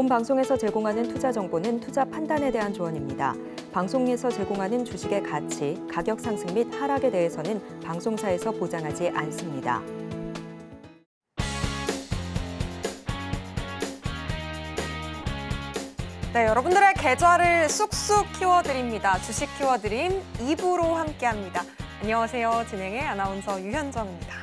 본 방송에서 제공하는 투자 정보는 투자 판단에 대한 조언입니다. 방송에서 제공하는 주식의 가치, 가격 상승 및 하락에 대해서는 방송사에서 보장하지 않습니다. 네, 여러분들의 계좌를 쑥쑥 키워드립니다. 주식 키워드림 2부로 함께합니다. 안녕하세요. 진행의 아나운서 유현정입니다.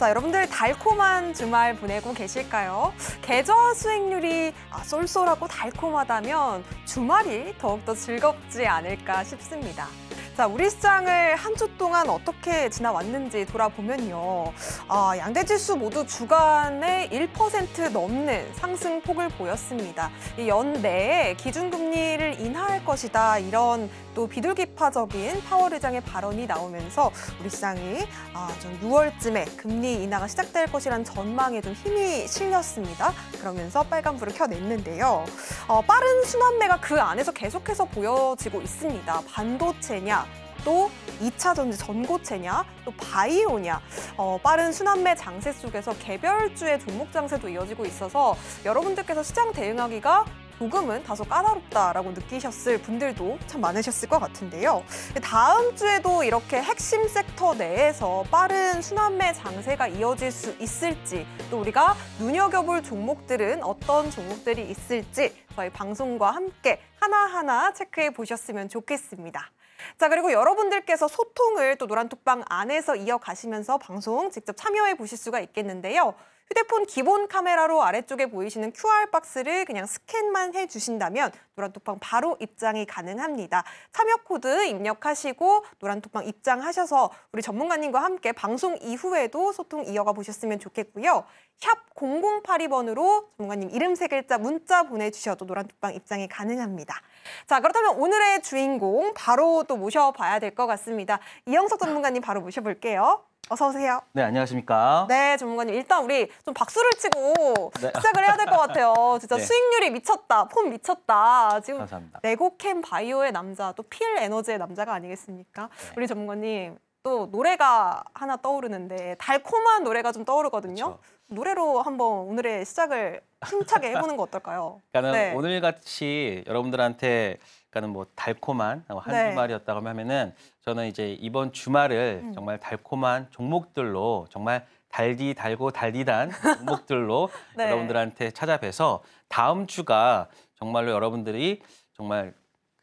자, 여러분들 달콤한 주말 보내고 계실까요? 계절 수익률이 아, 쏠쏠하고 달콤하다면 주말이 더욱더 즐겁지 않을까 싶습니다. 자, 우리 시장을 한 주 동안 어떻게 지나왔는지 돌아보면요. 아, 양대 지수 모두 주간에 1% 넘는 상승폭을 보였습니다. 연내에 기준금리를 인하할 것이다. 이런 또 비둘기파적인 파월 의장의 발언이 나오면서 우리 시장이 아, 좀 6월쯤에 금리 인하가 시작될 것이란 전망에 좀 힘이 실렸습니다. 그러면서 빨간불을 켜냈는데요. 어, 빠른 순환매가 그 안에서 계속해서 보여지고 있습니다. 반도체냐, 또 2차전지 전고체냐, 또 바이오냐, 어, 빠른 순환매 장세 속에서 개별주의 종목 장세도 이어지고 있어서 여러분들께서 시장 대응하기가 조금은 다소 까다롭다라고 느끼셨을 분들도 참 많으셨을 것 같은데요. 다음 주에도 이렇게 핵심 섹터 내에서 빠른 순환매 장세가 이어질 수 있을지 또 우리가 눈여겨볼 종목들은 어떤 종목들이 있을지 저희 방송과 함께 하나하나 체크해 보셨으면 좋겠습니다. 자, 그리고 여러분들께서 소통을 또 노란톡방 안에서 이어가시면서 방송 직접 참여해 보실 수가 있겠는데요. 휴대폰 기본 카메라로 아래쪽에 보이시는 QR 박스를 그냥 스캔만 해주신다면 노란톡방 바로 입장이 가능합니다. 참여 코드 입력하시고 노란톡방 입장하셔서 우리 전문가님과 함께 방송 이후에도 소통 이어가 보셨으면 좋겠고요. 샵 0082번으로 전문가님 이름 세 글자 문자 보내주셔도 노란뚝방 입장이 가능합니다. 자 그렇다면 오늘의 주인공 바로 또 모셔봐야 될 것 같습니다. 이영석 전문가님 바로 모셔볼게요. 어서 오세요. 네, 안녕하십니까. 네, 전문가님. 일단 우리 좀 박수를 치고 네. 시작을 해야 될 것 같아요. 진짜 네. 수익률이 미쳤다, 폼 미쳤다. 지금 감사합니다. 레고캠 바이오의 남자, 또 필 에너지의 남자가 아니겠습니까? 네. 우리 전문가님, 또 노래가 하나 떠오르는데 달콤한 노래가 좀 떠오르거든요. 그렇 노래로 한번 오늘의 시작을 힘차게 해보는 거 어떨까요? 그러니까는 네. 오늘 같이 여러분들한테 그러니까는 뭐 달콤한 어, 한 네. 주말이었다고 하면은 저는 이제 이번 주말을 음. 정말 달콤한 종목들로 정말 달디 달고 달디단 종목들로 네. 여러분들한테 찾아뵈서 다음 주가 정말로 여러분들이 정말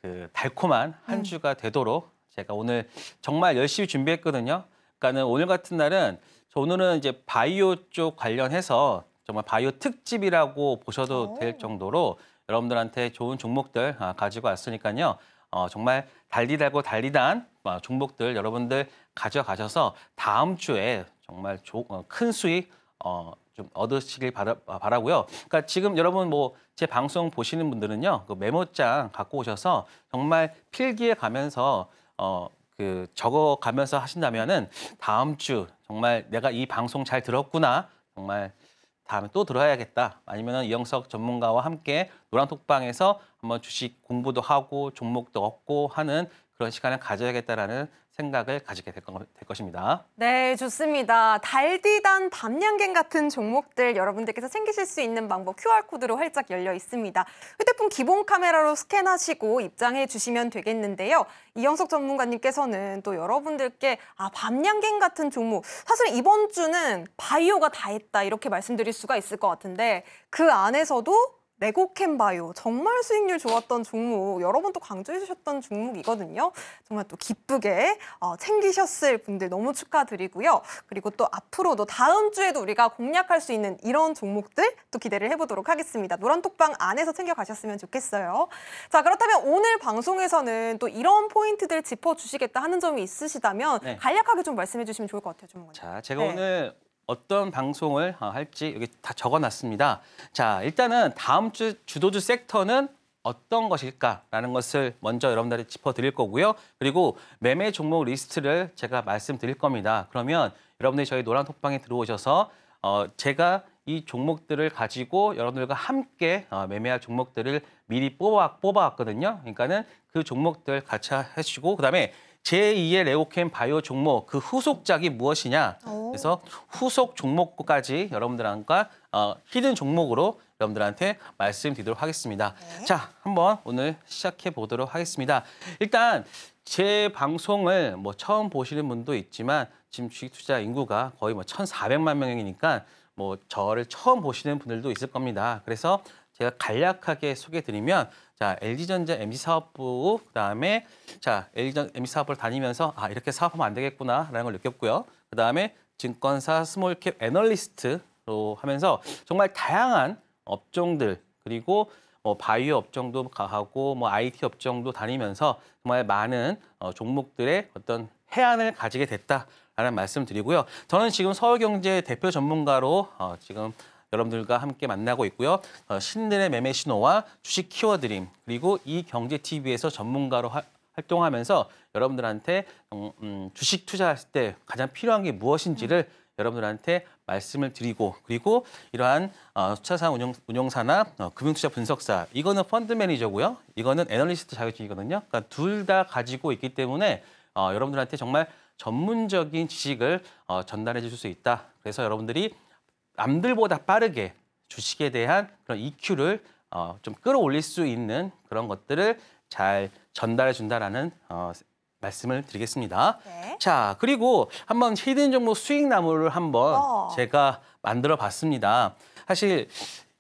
그 달콤한 한 음. 주가 되도록 제가 오늘 정말 열심히 준비했거든요. 그러니까는 오늘 같은 날은 오늘은 이제 바이오 쪽 관련해서 정말 바이오 특집이라고 보셔도 될 정도로 여러분들한테 좋은 종목들 아, 가지고 왔으니까요. 어, 정말 달리달고 달리단 어, 종목들 여러분들 가져가셔서 다음 주에 정말 조, 어, 큰 수익 어, 좀 얻으시길 바라, 바라고요. 그러니까 지금 여러분 뭐 제 방송 보시는 분들은요, 그 메모장 갖고 오셔서 정말 필기에 가면서 어, 그 적어가면서 하신다면은 다음 주 정말 내가 이 방송 잘 들었구나 정말 다음에 또 들어야겠다 아니면은 이영석 전문가와 함께 노란톡방에서 한번 주식 공부도 하고 종목도 얻고 하는 그런 시간을 가져야겠다라는 생각을 가지게 될, 것, 될 것입니다. 네, 좋습니다. 달디단, 밤양갱 같은 종목들 여러분들께서 챙기실 수 있는 방법 QR코드로 활짝 열려 있습니다. 휴대폰 기본 카메라로 스캔하시고 입장해 주시면 되겠는데요. 이영석 전문가님께서는 또 여러분들께 아, 밤양갱 같은 종목 사실 이번 주는 바이오가 다 했다 이렇게 말씀드릴 수가 있을 것 같은데 그 안에서도 레고캔바이오 정말 수익률 좋았던 종목 여러 분또 강조해 주셨던 종목이거든요. 정말 또 기쁘게 어, 챙기셨을 분들 너무 축하드리고요. 그리고 또 앞으로도 다음 주에도 우리가 공략할 수 있는 이런 종목들 또 기대를 해보도록 하겠습니다. 노란톡방 안에서 챙겨가셨으면 좋겠어요. 자 그렇다면 오늘 방송에서는 또 이런 포인트들 짚어주시겠다 하는 점이 있으시다면 네. 간략하게 좀 말씀해 주시면 좋을 것 같아요. 자 제가 네. 오늘 어떤 방송을 어, 할지 여기 다 적어놨습니다. 자, 일단은 다음 주 주도주 섹터는 어떤 것일까라는 것을 먼저 여러분들이 짚어드릴 거고요. 그리고 매매 종목 리스트를 제가 말씀드릴 겁니다. 그러면 여러분들이 저희 노란 톡방에 들어오셔서 어, 제가 이 종목들을 가지고 여러분들과 함께 어, 매매할 종목들을 미리 뽑아, 뽑아왔거든요. 그러니까는 그 종목들 같이 해시고 그다음에 제2의 레오캠 바이오 종목 그 후속작이 무엇이냐. 그래서 후속 종목까지 여러분들과 어, 히든 종목으로 여러분들한테 말씀드리도록 하겠습니다. 네. 자, 한번 오늘 시작해 보도록 하겠습니다. 일단 제 방송을 뭐 처음 보시는 분도 있지만 지금 주식 투자 인구가 거의 뭐 1,400만 명이니까 뭐 저를 처음 보시는 분들도 있을 겁니다. 그래서 제가 간략하게 소개드리면 해 자, LG전자 MG 사업부 그다음에 자, LG전 자 MG 사업부를 다니면서 아, 이렇게 사업하면 안 되겠구나라는 걸 느꼈고요. 그다음에 증권사 스몰캡 애널리스트로 하면서 정말 다양한 업종들 그리고 뭐 바이오 업종도 가고 하뭐 IT 업종도 다니면서 정말 많은 어, 종목들의 어떤 해안을 가지게 됐다라는 말씀 드리고요. 저는 지금 서울경제 대표 전문가로 어, 지금 여러분들과 함께 만나고 있고요. 어, 신들의 매매 신호와 주식 키워드림 그리고 이 경제 TV에서 전문가로 하, 활동하면서 여러분들한테 음, 음, 주식 투자할 때 가장 필요한 게 무엇인지를 음. 여러분들한테 말씀을 드리고 그리고 이러한 어, 투자상 운용, 운용사나 어, 금융투자 분석사 이거는 펀드 매니저고요. 이거는 애널리스트 자격증이거든요. 그러니까 둘 다 가지고 있기 때문에 어, 여러분들한테 정말 전문적인 지식을 어, 전달해 줄 수 있다. 그래서 여러분들이 남들보다 빠르게 주식에 대한 그런 EQ를 어, 좀 끌어올릴 수 있는 그런 것들을 잘 전달해 준다라는 어, 말씀을 드리겠습니다. 네. 자, 그리고 한번 히든 정보 수익 나무를 한번 어. 제가 만들어 봤습니다. 사실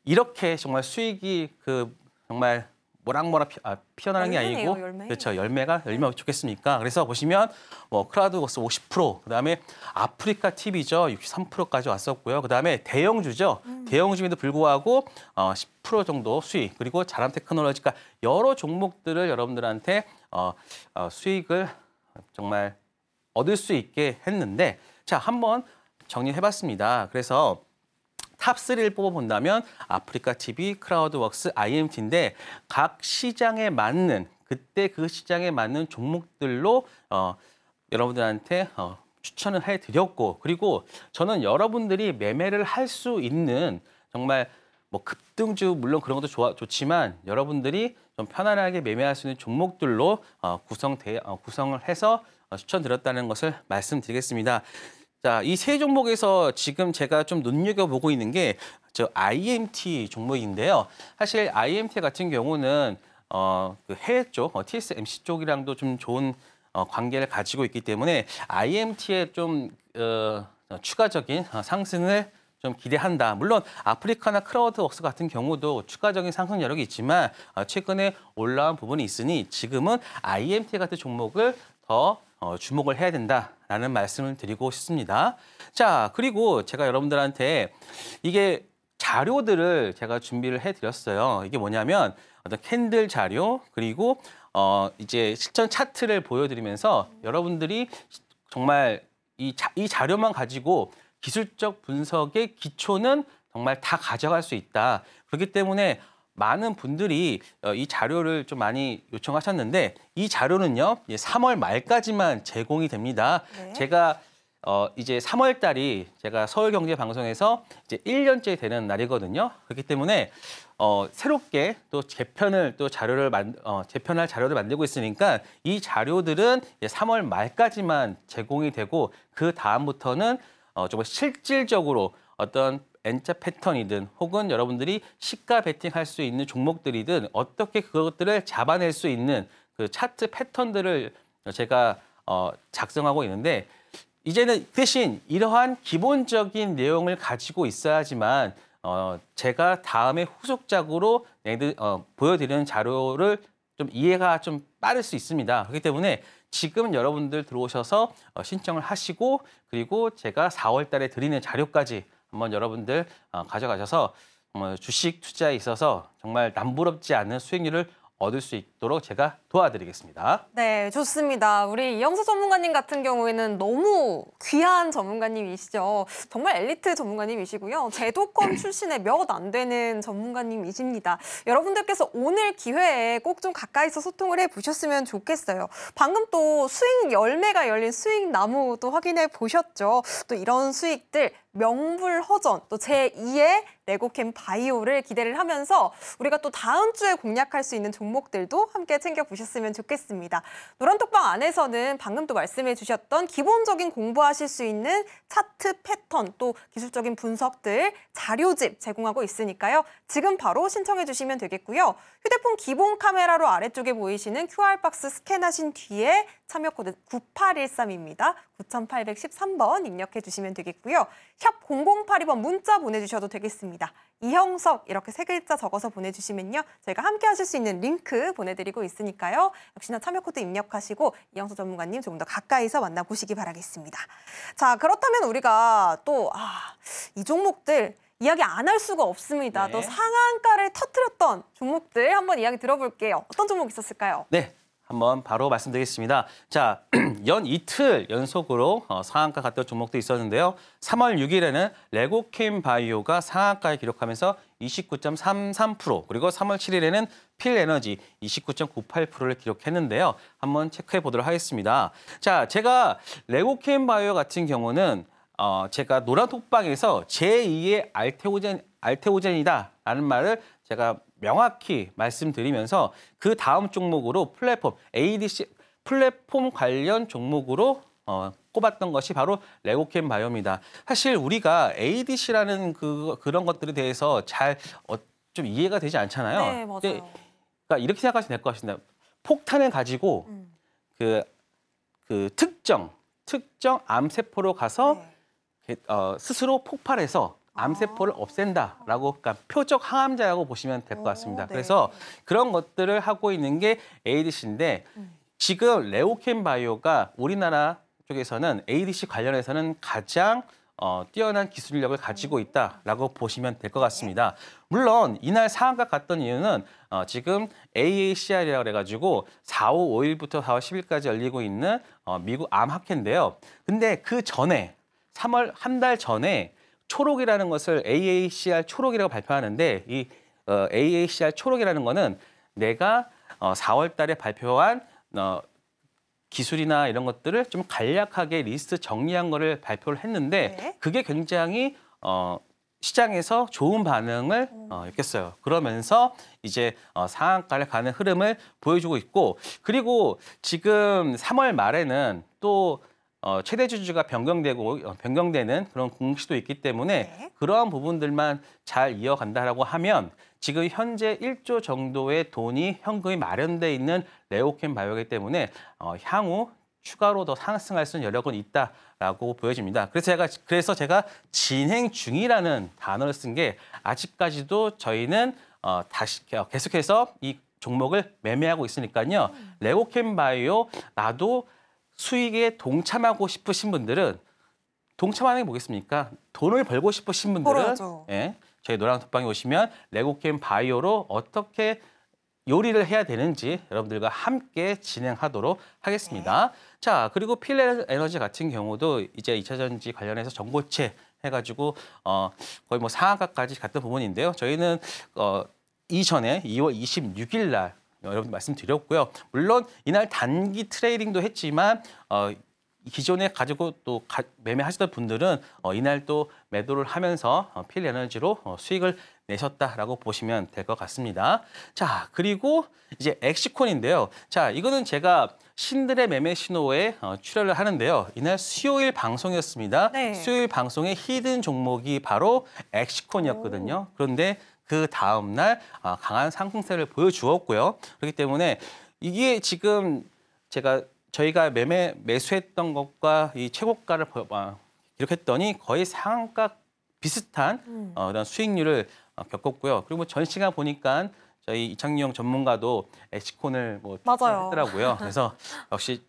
이렇게 정말 수익이 그 정말 뭐락뭐락 피, 아, 피어나는 게 아니고 열매. 그렇죠 열매가 열매 가 좋겠습니까? 그래서 보시면 뭐크라드워스50% 그다음에 아프리카 TV죠 63%까지 왔었고요. 그다음에 대형주죠 음. 대형주임에도 불구하고 어, 10% 정도 수익 그리고 자람 테크놀로지가 여러 종목들을 여러분들한테 어, 어, 수익을 정말 얻을 수 있게 했는데 자 한번 정리해봤습니다. 그래서 탑3를 뽑아본다면 아프리카 TV, 크라우드웍스, IMT인데 각 시장에 맞는 그때 그 시장에 맞는 종목들로 어, 여러분들한테 어, 추천을 해드렸고 그리고 저는 여러분들이 매매를 할 수 있는 정말 뭐 급등주 물론 그런 것도 좋아, 좋지만 여러분들이 좀 편안하게 매매할 수 있는 종목들로 어, 구성돼 어, 구성을 해서 어, 추천드렸다는 것을 말씀드리겠습니다. 자, 이 세 종목에서 지금 제가 좀 눈여겨보고 있는 게 저 IMT 종목인데요. 사실 IMT 같은 경우는 어, 그 해외 쪽, 어, TSMC 쪽이랑도 좀 좋은 어, 관계를 가지고 있기 때문에 i m t 에좀 어, 어, 추가적인 어, 상승을 좀 기대한다. 물론 아프리카나 크라우드웍스 같은 경우도 추가적인 상승 여력이 있지만 어, 최근에 올라온 부분이 있으니 지금은 IMT 같은 종목을 더 어, 주목을 해야 된다라는 말씀을 드리고 싶습니다. 자, 그리고 제가 여러분들한테 이게 자료들을 제가 준비를 해드렸어요. 이게 뭐냐면 어떤 캔들 자료 그리고 어, 이제 실전 차트를 보여드리면서 여러분들이 정말 이, 자, 이 자료만 가지고 기술적 분석의 기초는 정말 다 가져갈 수 있다. 그렇기 때문에 많은 분들이 어, 이 자료를 좀 많이 요청하셨는데 이 자료는요 3월 말까지만 제공이 됩니다. 네. 제가 어 이제 3월 달이 제가 서울경제방송에서 이제 1년째 되는 날이거든요. 그렇기 때문에 어 새롭게 또 개편을 또 자료를 만 어, 개편할 자료를 만들고 있으니까 이 자료들은 3월 말까지만 제공이 되고 그 다음부터는 어정 실질적으로 어떤 N자 패턴이든 혹은 여러분들이 시가 베팅할 수 있는 종목들이든 어떻게 그것들을 잡아낼 수 있는 그 차트 패턴들을 제가 어, 작성하고 있는데 이제는 대신 이러한 기본적인 내용을 가지고 있어야지만 어, 제가 다음에 후속작으로 어, 보여드리는 자료를 좀 이해가 좀 빠를 수 있습니다. 그렇기 때문에 지금 여러분들 들어오셔서 어, 신청을 하시고 그리고 제가 4월 달에 드리는 자료까지 한번 여러분들 어, 가져가셔서 주식 투자에 있어서 정말 남부럽지 않은 수익률을 얻을 수 있도록 제가 도와드리겠습니다. 네, 좋습니다. 우리 이영수 전문가님 같은 경우에는 너무 귀한 전문가님이시죠. 정말 엘리트 전문가님이시고요. 제도권 출신의 몇 안 되는 전문가님이십니다. 여러분들께서 오늘 기회에 꼭 좀 가까이서 소통을 해보셨으면 좋겠어요. 방금 또 수익 열매가 열린 수익 나무 도 확인해 보셨죠. 또 이런 수익들 명불허전 또 제2의 레고캠 바이오를 기대를 하면서 우리가 또 다음 주에 공략할 수 있는 종목들도 함께 챙겨보셨습니다. 가셨으면 좋겠습니다. 노란톡방 안에서는 방금 또 말씀해 주셨던 기본적인 공부하실 수 있는 차트 패턴 또 기술적인 분석들 자료집 제공하고 있으니까요. 지금 바로 신청해 주시면 되겠고요. 휴대폰 기본 카메라로 아래쪽에 보이시는 QR박스 스캔하신 뒤에 참여 코드 9813입니다. 9813번 입력해 주시면 되겠고요. 샵 0082번 문자 보내주셔도 되겠습니다. 이형석 이렇게 세 글자 적어서 보내주시면요. 저희가 함께 하실 수 있는 링크 보내드리고 있으니까요. 역시나 참여 코드 입력하시고 이형석 전문가님 조금 더 가까이서 만나보시기 바라겠습니다. 자 그렇다면 우리가 또아이 종목들 이야기 안 할 수가 없습니다. 네. 또 상한가를 터뜨렸던 종목들 한번 이야기 들어볼게요. 어떤 종목 있었을까요? 네, 한번 바로 말씀드리겠습니다. 자, 연 이틀 연속으로 어, 상한가 갔던 종목도 있었는데요. 3월 6일에는 레고캠 바이오가 상한가에 기록하면서 29.33% 그리고 3월 7일에는 필에너지 29.98%를 기록했는데요. 한번 체크해 보도록 하겠습니다. 자, 제가 레고캠 바이오 같은 경우는 어, 제가 노란 톡방에서 제2의 알테오젠, 알테오젠이다라는 말을 제가 명확히 말씀드리면서 그 다음 종목으로 플랫폼 ADC 플랫폼 관련 종목으로 어, 꼽았던 것이 바로 레고캠 바이오입니다. 사실 우리가 ADC라는 그 그런 것들에 대해서 잘좀 어, 이해가 되지 않잖아요. 네, 맞아요. 근데, 그러니까 이렇게 생각하시면 될 것 같습니다. 폭탄을 가지고 음. 그, 그 특정 특정 암세포로 가서 네. 어, 스스로 폭발해서 암세포를 없앤다라고 그러니까 표적 항암제라고 보시면 될 것 같습니다. 오, 네. 그래서 그런 것들을 하고 있는 게 ADC인데 음. 지금 레오켄 바이오가 우리나라 쪽에서는 ADC 관련해서는 가장 어, 뛰어난 기술력을 가지고 음. 있다라고 보시면 될 것 같습니다. 물론 이날 상한과같던 이유는 어, 지금 AACR이라고 그래가지고 4, 월 5일부터 4월 10일까지 열리고 있는 어, 미국 암 학회인데요. 근데 그 전에 3월 한 달 전에 초록이라는 것을 AACR 초록이라고 발표하는데 이 어, AACR 초록이라는 것은 내가 어, 4월 달에 발표한 어, 기술이나 이런 것들을 좀 간략하게 리스트 정리한 거를 발표를 했는데 네. 그게 굉장히 어, 시장에서 좋은 반응을 음. 어, 였겠어요. 그러면서 이제 어, 상한가를 가는 흐름을 보여주고 있고 그리고 지금 3월 말에는 또 어, 최대 주주가 변경되고 어, 변경되는 그런 공시도 있기 때문에 네. 그러한 부분들만 잘 이어간다라고 하면 지금 현재 1조 정도의 돈이 현금이 마련돼 있는 레오캠 바이오기 때문에 어, 향후 추가로 더 상승할 수 있는 여력은 있다라고 보여집니다. 그래서 제가 그래서 제가 진행 중이라는 단어를 쓴 게 아직까지도 저희는 어, 다시 계속해서 이 종목을 매매하고 있으니까요. 음. 레오캠 바이오 나도 수익에 동참하고 싶으신 분들은 동참하는 게 뭐겠습니까? 돈을 벌고 싶으신 분들은 예, 저희 노란 톡방에 오시면 레고캠 바이오로 어떻게 요리를 해야 되는지 여러분들과 함께 진행하도록 하겠습니다. 네. 자, 그리고 필레 에너지 같은 경우도 이제 2차 전지 관련해서 정보체 해가지고 어, 거의 뭐 상한가까지 갔던 부분인데요. 저희는 어, 이전에 2월 26일 날 여러분 말씀드렸고요. 물론 이날 단기 트레이딩도 했지만 어, 기존에 가지고 또 가, 매매하시던 분들은 어, 이날 또 매도를 하면서 어, 필 에너지로 어, 수익을 내셨다라고 보시면 될 것 같습니다. 자, 그리고 이제 엑시콘인데요. 자, 이거는 제가 신들의 매매 신호에 어, 출연을 하는데요. 이날 수요일 방송이었습니다. 네. 수요일 방송의 히든 종목이 바로 엑시콘이었거든요. 오. 그런데 그 다음날 아, 강한 상승세를 보여주었고요. 그렇기 때문에 이게 지금 제가 저희가 매매 매수했던 것과 이 최고가를 이렇게 아, 했더니 거의 상한가 비슷한 음. 어, 그 수익률을 어, 겪었고요. 그리고 전 시간 보니까 저희 이창용 전문가도 에시콘을 뭐 맞아요. 했더라고요. 그래서 역시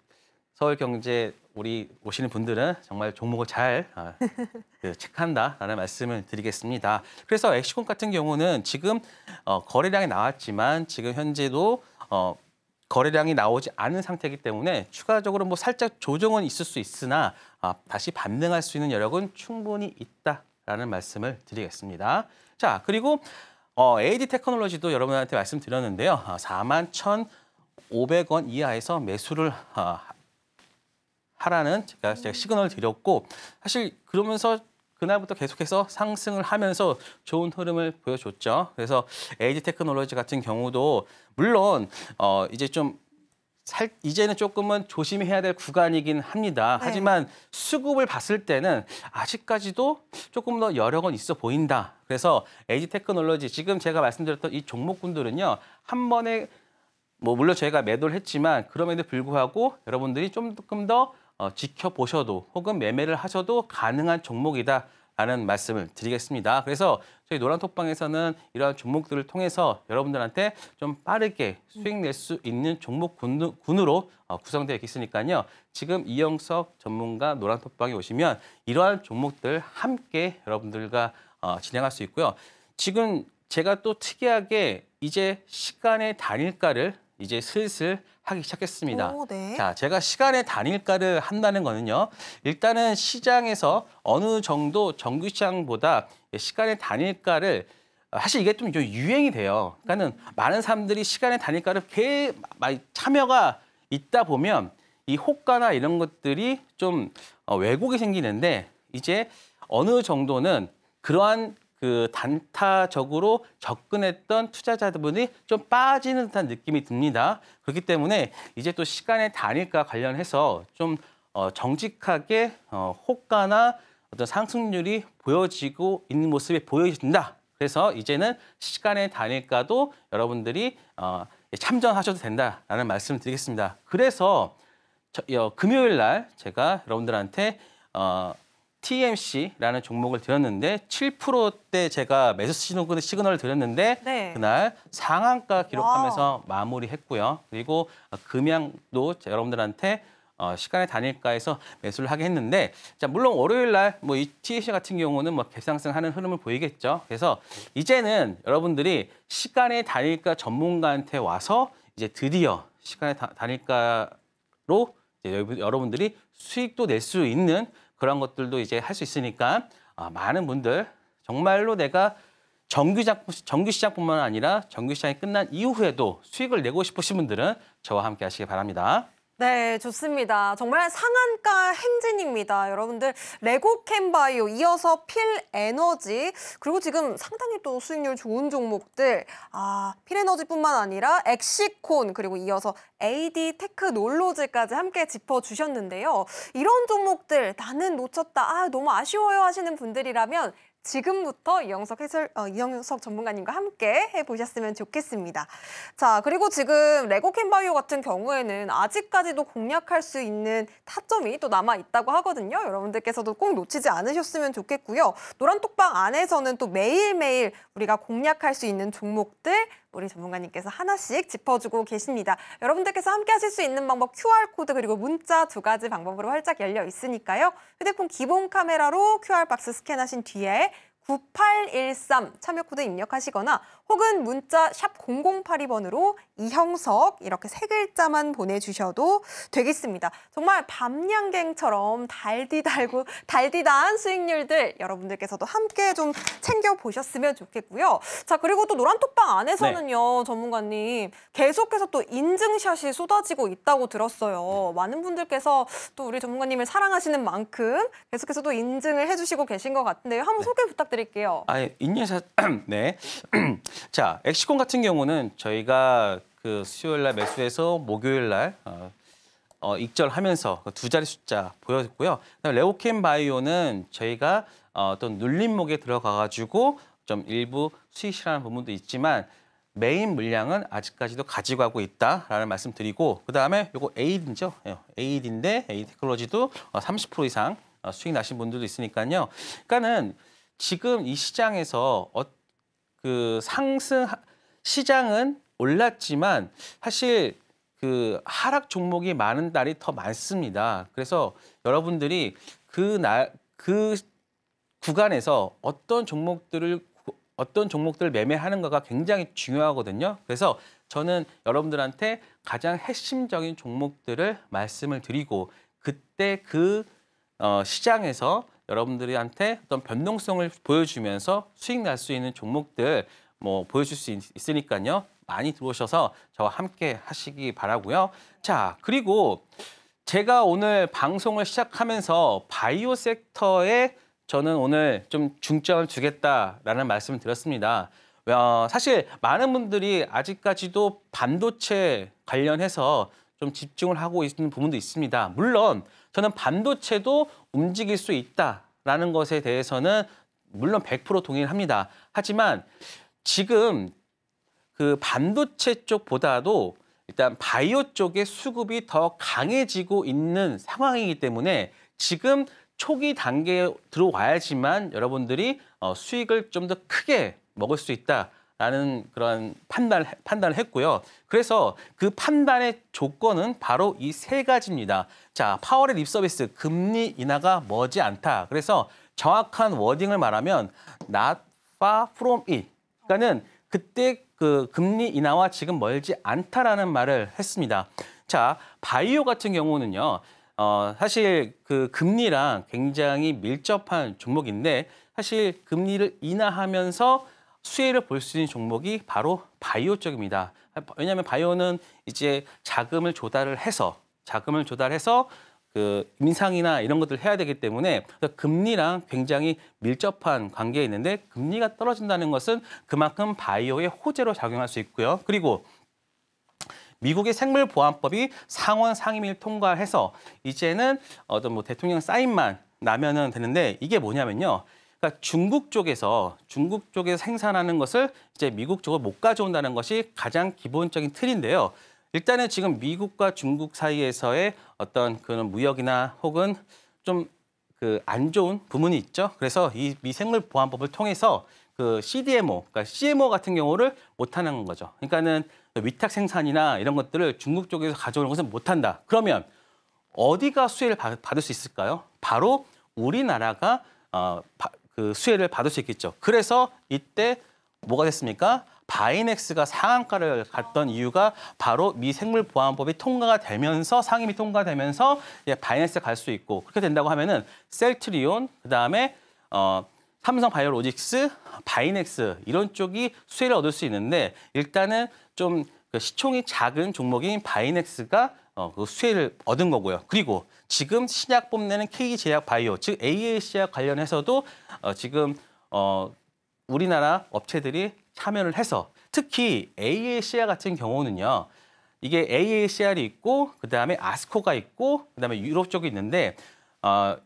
서울경제 우리 오시는 분들은 정말 종목을 잘 아, 그, 체크한다라는 말씀을 드리겠습니다. 그래서 엑시콘 같은 경우는 지금 어, 거래량이 나왔지만 지금 현재도 어, 거래량이 나오지 않은 상태이기 때문에 추가적으로 뭐 살짝 조정은 있을 수 있으나 아, 다시 반등할 수 있는 여력은 충분히 있다라는 말씀을 드리겠습니다. 자 그리고 어, AD 테크놀로지도 여러분한테 말씀드렸는데요. 4만 아, 1,500원 이하에서 매수를 어, 하라는 제가, 제가 시그널을 드렸고 사실 그러면서 그날부터 계속해서 상승을 하면서 좋은 흐름을 보여줬죠. 그래서 에이지 테크놀로지 같은 경우도 물론 어 이제 좀 살, 이제는 조금은 조심해야 될 구간이긴 합니다. 네. 하지만 수급을 봤을 때는 아직까지도 조금 더 여력은 있어 보인다. 그래서 에이지 테크놀로지 지금 제가 말씀드렸던 이 종목군들은요. 한 번에 뭐 물론 저희가 매도를 했지만 그럼에도 불구하고 여러분들이 좀 조금 더 어, 지켜보셔도 혹은 매매를 하셔도 가능한 종목이다라는 말씀을 드리겠습니다. 그래서 저희 노란톡방에서는 이러한 종목들을 통해서 여러분들한테 좀 빠르게 수익 낼 수 있는 종목군으로 어, 구성되어 있으니까요. 지금 이영석 전문가 노란톡방에 오시면 이러한 종목들 함께 여러분들과 어, 진행할 수 있고요. 지금 제가 또 특이하게 이제 시간의 단일가를 이제 슬슬 하기 시작했습니다. 오, 네. 자, 제가 시간의 단일가를 한다는 거는요. 일단은 시장에서 어느 정도 정규 시장보다 시간의 단일가를 사실 이게 좀 유행이 돼요. 그러니까는 많은 사람들이 시간의 단일가를 꽤 많이 참여가 있다 보면 이 호가나 이런 것들이 좀 어, 왜곡이 생기는데 이제 어느 정도는 그러한 그 단타적으로 접근했던 투자자분이 좀 빠지는 듯한 느낌이 듭니다. 그렇기 때문에 이제 또 시간의 단일과 관련해서 좀 어, 정직하게 어, 호가나 어떤 상승률이 보여지고 있는 모습이 보여진다. 그래서 이제는 시간의 단일가도 여러분들이 어, 참전하셔도 된다라는 말씀을 드리겠습니다. 그래서 저, 어, 금요일 날 제가 여러분들한테 어, TMC라는 종목을 드렸는데 7%대 제가 매수 시그널, 시그널을 드렸는데 네. 그날 상한가 기록하면서 와. 마무리했고요. 그리고 어, 금양도 여러분들한테 어, 시간에 다닐까해서 매수를 하게 했는데 자 물론 월요일 날뭐 이 TAC 같은 경우는 뭐 개상승하는 흐름을 보이겠죠. 그래서 이제는 여러분들이 시간에 다닐까 전문가한테 와서 이제 드디어 시간에 다, 다닐까로 이제 여러분들이 수익도 낼 수 있는 그런 것들도 이제 할 수 있으니까 아, 많은 분들 정말로 내가 정규 작품, 정규 시장뿐만 아니라 정규 시장이 끝난 이후에도 수익을 내고 싶으신 분들은 저와 함께 하시기 바랍니다. 네, 좋습니다. 정말 상한가 행진입니다. 여러분들, 레고 캔바이오, 이어서 필 에너지, 그리고 지금 상당히 또 수익률 좋은 종목들, 아, 필 에너지뿐만 아니라 엑시콘, 그리고 이어서 AD 테크놀로지까지 함께 짚어주셨는데요. 이런 종목들, 나는 놓쳤다, 아, 너무 아쉬워요 하시는 분들이라면 지금부터 이영석 해설 어, 이영석 전문가님과 함께 해보셨으면 좋겠습니다. 자 그리고 지금 레고 캔바이오 같은 경우에는 아직까지도 공략할 수 있는 타점이 또 남아 있다고 하거든요. 여러분들께서도 꼭 놓치지 않으셨으면 좋겠고요. 노란 톡방 안에서는 또 매일매일 우리가 공략할 수 있는 종목들 우리 전문가님께서 하나씩 짚어주고 계십니다. 여러분들께서 함께 하실 수 있는 방법 QR코드 그리고 문자 두 가지 방법으로 활짝 열려 있으니까요. 휴대폰 기본 카메라로 QR박스 스캔하신 뒤에 9813 참여 코드 입력하시거나 혹은 문자 샵 0082번으로 이형석 이렇게 세 글자만 보내주셔도 되겠습니다. 정말 밤양갱처럼 달디달고 달디단 수익률들 여러분들께서도 함께 좀 챙겨보셨으면 좋겠고요. 자 그리고 또 노란톡방 안에서는요 네. 전문가님 계속해서 또 인증샷이 쏟아지고 있다고 들었어요. 많은 분들께서 또 우리 전문가님을 사랑하시는 만큼 계속해서 또 인증을 해주시고 계신 것 같은데요. 한번 네. 소개 부탁드립니다. 부탁드릴게요. 아, 예, 인예사 네. 자, 엑시콘 같은 경우는 저희가 그 수요일 날 매수해서 목요일 날 어, 어, 익절하면서 그 두 자리 숫자 보여줬고요. 그다음에 레오캠 바이오는 저희가 어, 어떤 눌림목에 들어가가지고 좀 일부 수익실하는 부분도 있지만 메인 물량은 아직까지도 가지고 가고 있다라는 말씀 드리고 그다음에 요거 에이드죠. 에이드인데 에이드 테크놀로지도 30% 어, 이상 어, 수익 나신 분들도 있으니까요. 그러니까는 지금 이 시장에서 어, 그 상승 시장은 올랐지만 사실 그 하락 종목이 많은 날이 더 많습니다. 그래서 여러분들이 그날그 그 구간에서 어떤 종목들을 어떤 종목들을 매매하는가가 굉장히 중요하거든요. 그래서 저는 여러분들한테 가장 핵심적인 종목들을 말씀을 드리고 그때 그 어, 시장에서 여러분들한테 어떤 변동성을 보여주면서 수익 날 수 있는 종목들 뭐 보여줄 수 있, 으니까요 많이 들어오셔서 저와 함께 하시기 바라고요. 자, 그리고 제가 오늘 방송을 시작하면서 바이오 섹터에 저는 오늘 좀 중점을 주겠다라는 말씀을 드렸습니다. 어, 사실 많은 분들이 아직까지도 반도체 관련해서 좀 집중을 하고 있는 부분도 있습니다. 물론 저는 반도체도 움직일 수 있다라는 것에 대해서는 물론 100% 동의를 합니다. 하지만 지금 그 반도체 쪽보다도 일단 바이오 쪽의 수급이 더 강해지고 있는 상황이기 때문에 지금 초기 단계에 들어와야지만 여러분들이 어, 수익을 좀 더 크게 먹을 수 있다. 라는 그런 판단을, 판단을 했고요. 그래서 그 판단의 조건은 바로 이 세 가지입니다. 자, 파월의 립서비스 금리 인하가 머지 않다. 그래서 정확한 워딩을 말하면 not far from it. 그러니까는 그때 그 금리 인하와 지금 멀지 않다라는 말을 했습니다. 자, 바이오 같은 경우는요. 어, 사실 그 금리랑 굉장히 밀접한 종목인데 사실 금리를 인하하면서 수혜를 볼 수 있는 종목이 바로 바이오 쪽입니다. 왜냐하면 바이오는 이제 자금을 조달을 해서 자금을 조달해서 그 민상이나 이런 것들을 해야 되기 때문에 금리랑 굉장히 밀접한 관계에 있는데 금리가 떨어진다는 것은 그만큼 바이오의 호재로 작용할 수 있고요. 그리고 미국의 생물보안법이 상원 상임위를 통과해서 이제는 어떤 뭐 대통령 사인만 나면은 되는데 이게 뭐냐면요. 그러니까 중국 쪽에서 중국 쪽에서 생산하는 것을 이제 미국 쪽으로 못 가져온다는 것이 가장 기본적인 틀인데요. 일단은 지금 미국과 중국 사이에서의 어떤 그런 무역이나 혹은 좀 그 안 좋은 부분이 있죠. 그래서 이 미생물 보안법을 통해서 그 CDMO, 그러니까 CMO 같은 경우를 못 하는 거죠. 그러니까는 위탁 생산이나 이런 것들을 중국 쪽에서 가져오는 것은 못 한다. 그러면 어디가 수혜를 받을 수 있을까요? 바로 우리나라가 어, 그 수혜를 받을 수 있겠죠. 그래서 이때 뭐가 됐습니까? 바이넥스가 상한가를 갔던 이유가 바로 미생물 보안법이 통과가 되면서 상임이 통과되면서 예, 바이넥스 에갈 수 있고 그렇게 된다고 하면은 셀트리온 그다음에 어 삼성 바이오로직스, 바이넥스 이런 쪽이 수혜를 얻을 수 있는데 일단은 좀그 시총이 작은 종목인 바이넥스가 어, 그 수혜를 얻은 거고요. 그리고 지금 신약 뽐내는 K제약바이오, 즉 AAC와 관련해서도 어, 지금 어, 우리나라 업체들이 참여를 해서 특히 AACR 같은 경우는요. 이게 AACR이 있고 그다음에 아스코가 있고 그다음에 유럽 쪽이 있는데 어,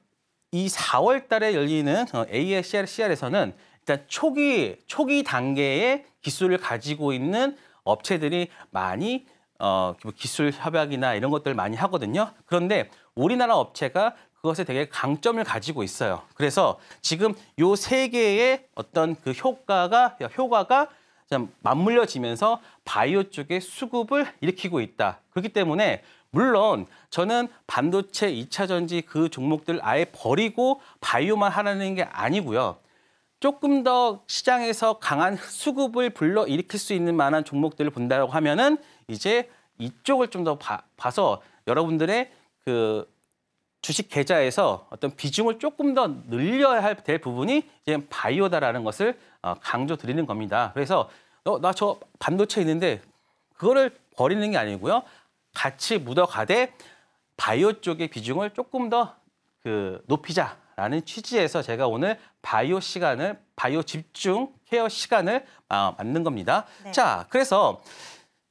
이 4월 달에 열리는 어, AACR, CR에서는 일단 초기 초기 단계의 기술을 가지고 있는 업체들이 많이 어, 뭐 기술 협약이나 이런 것들 을 많이 하거든요. 그런데 우리나라 업체가 그것에 되게 강점을 가지고 있어요. 그래서 지금 요세 개의 어떤 그 효과가 효과가 좀 맞물려지면서 바이오 쪽의 수급을 일으키고 있다. 그렇기 때문에 물론 저는 반도체, 2차 전지 그 종목들 아예 버리고 바이오만 하라는 게 아니고요. 조금 더 시장에서 강한 수급을 불러 일으킬 수 있는 만한 종목들을 본다고 하면은 이제 이쪽을 좀 더 봐서 여러분들의 그 주식 계좌에서 어떤 비중을 조금 더 늘려야 할될 부분이 이제 바이오다라는 것을 어, 강조 드리는 겁니다. 그래서 어, 나저 반도체 있는데 그거를 버리는 게 아니고요. 같이 묻어가되 바이오 쪽의 비중을 조금 더 그 높이자라는 취지에서 제가 오늘 바이오 시간을 바이오 집중 케어 시간을 어, 맞는 겁니다. 네. 자, 그래서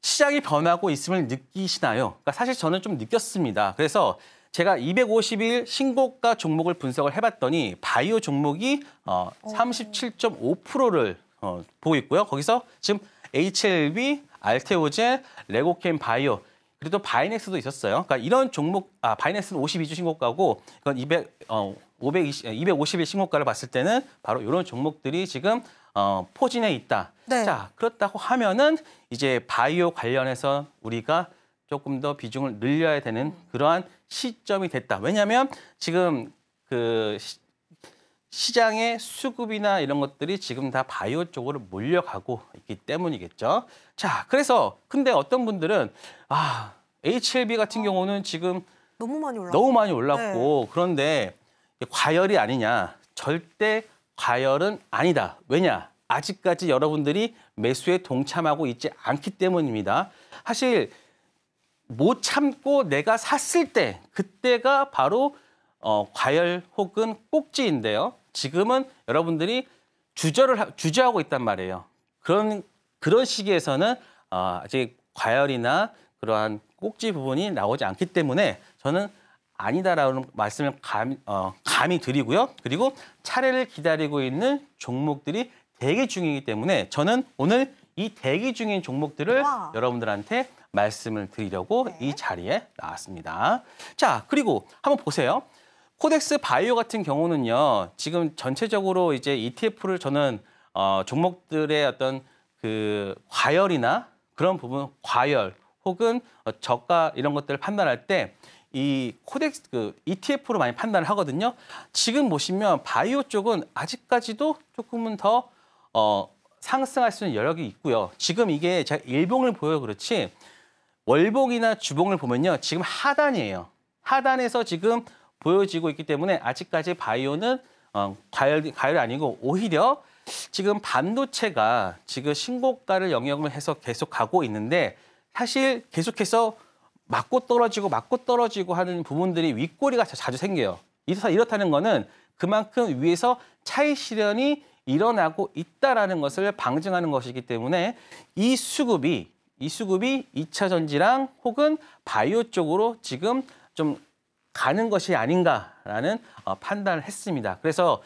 시장이 변하고 있음을 느끼시나요? 그러니까 사실 저는 좀 느꼈습니다. 그래서 제가 250일 신고가 종목을 분석을 해봤더니 바이오 종목이 어, 37.5%를 어. 어, 보고 있고요. 거기서 지금 HLB, 알테오젠, 레고캠 바이오 그리고 또 바이넥스도 있었어요. 그러니까 이런 종목, 아, 바이넥스는 52주 신고가고, 이건 200, 어, 520, 251 신고가를 봤을 때는 바로 이런 종목들이 지금 어, 포진해 있다. 네. 자 그렇다고 하면은 이제 바이오 관련해서 우리가 조금 더 비중을 늘려야 되는 음. 그러한 시점이 됐다. 왜냐하면 지금 그 시, 장의 수급이나 이런 것들이 지금 다 바이오 쪽으로 몰려가고 있기 때문이겠죠. 자, 그래서 근데 어떤 분들은 아 HLB 같은 아. 경우는 지금 너무 많이 올랐고, 너무 많이 올랐고 네. 그런데 과열이 아니냐 절대 과열은 아니다. 왜냐? 아직까지 여러분들이 매수에 동참하고 있지 않기 때문입니다. 사실 못 참고 내가 샀을 때 그때가 바로 어, 과열 혹은 꼭지인데요. 지금은 여러분들이 주저를 하, 주저하고 있단 말이에요. 그런 그런 시기에서는 어, 아직 과열이나 그러한 꼭지 부분이 나오지 않기 때문에 저는 아니다라는 말씀을 감, 어, 감히 드리고요. 그리고 차례를 기다리고 있는 종목들이 대기 중이기 때문에 저는 오늘 이 대기 중인 종목들을 와. 여러분들한테 말씀을 드리려고 네. 이 자리에 나왔습니다. 자, 그리고 한번 보세요. 코덱스 바이오 같은 경우는요. 지금 전체적으로 이제 ETF를 저는 어, 종목들의 어떤 그 과열이나 그런 부분 과열 혹은 어, 저가 이런 것들을 판단할 때이 코덱스 그 ETF로 많이 판단을 하거든요. 지금 보시면 바이오 쪽은 아직까지도 조금은 더 어, 상승할 수 있는 여력이 있고요. 지금 이게 제가 일봉을 보여 그렇지 월봉이나 주봉을 보면요. 지금 하단이에요. 하단에서 지금 보여지고 있기 때문에 아직까지 바이오는 어, 과열, 과열이 아니고 오히려 지금 반도체가 지금 신고가를 영역을 해서 계속 가고 있는데 사실 계속해서 맞고 떨어지고 맞고 떨어지고 하는 부분들이 윗꼬리가 자주 생겨요. 이렇다는 래서이 거는 그만큼 위에서 차이 실현이 일어나고 있다라는 것을 방증하는 것이기 때문에 이 수급이 이 수급이 2차 전지랑 혹은 바이오 쪽으로 지금 좀 가는 것이 아닌가라는 어, 판단을 했습니다. 그래서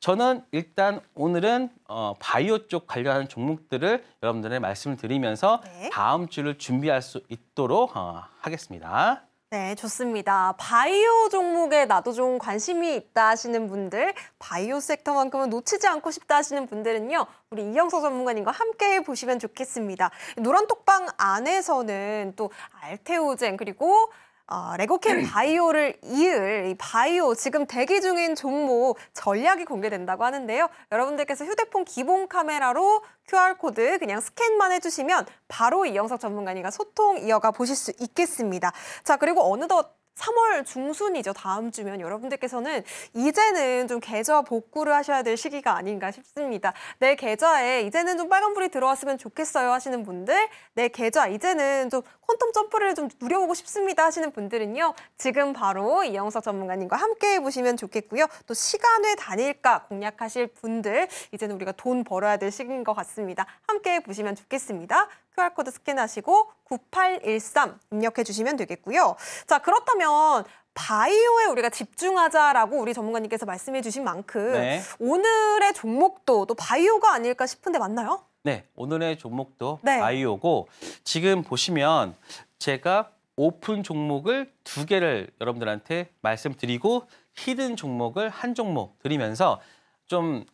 저는 일단 오늘은 어, 바이오 쪽 관련한 종목들을 여러분들의 말씀을 드리면서 네. 다음 주를 준비할 수 있도록 어, 하겠습니다. 네, 좋습니다. 바이오 종목에 나도 좀 관심이 있다 하시는 분들, 바이오 섹터만큼은 놓치지 않고 싶다 하시는 분들은요, 우리 이영서 전문가님과 함께 보시면 좋겠습니다. 노란 톡방 안에서는 또 알테오젠 그리고 아, 어, 레고캠 바이오를 이을 이 바이오 지금 대기 중인 종목 전략이 공개된다고 하는데요. 여러분들께서 휴대폰 기본 카메라로 QR코드 그냥 스캔만 해주시면 바로 이영석 전문가님과 소통 이어가 보실 수 있겠습니다. 자, 그리고 어느덧 3월 중순이죠. 다음 주면 여러분들께서는 이제는 좀 계좌 복구를 하셔야 될 시기가 아닌가 싶습니다. 내 계좌에 이제는 좀 빨간불이 들어왔으면 좋겠어요 하시는 분들, 내 계좌 이제는 좀 퀀텀 점프를 좀 누려보고 싶습니다 하시는 분들은요. 지금 바로 이영석 전문가님과 함께 해보시면 좋겠고요. 또시간을 다닐까 공략하실 분들, 이제는 우리가 돈 벌어야 될 시기인 것 같습니다. 함께 해 보시면 좋겠습니다. QR코드 스캔하시고 9813 입력해 주시면 되겠고요. 자, 그렇다면 바이오에 우리가 집중하자라고 우리 전문가님께서 말씀해 주신 만큼 네. 오늘의 종목도 또 바이오가 아닐까 싶은데 맞나요? 네, 오늘의 종목도 네. 바이오고 지금 보시면 제가 오픈 종목을 두 개를 여러분들한테 말씀드리고 히든 종목을 한 종목 드리면서 좀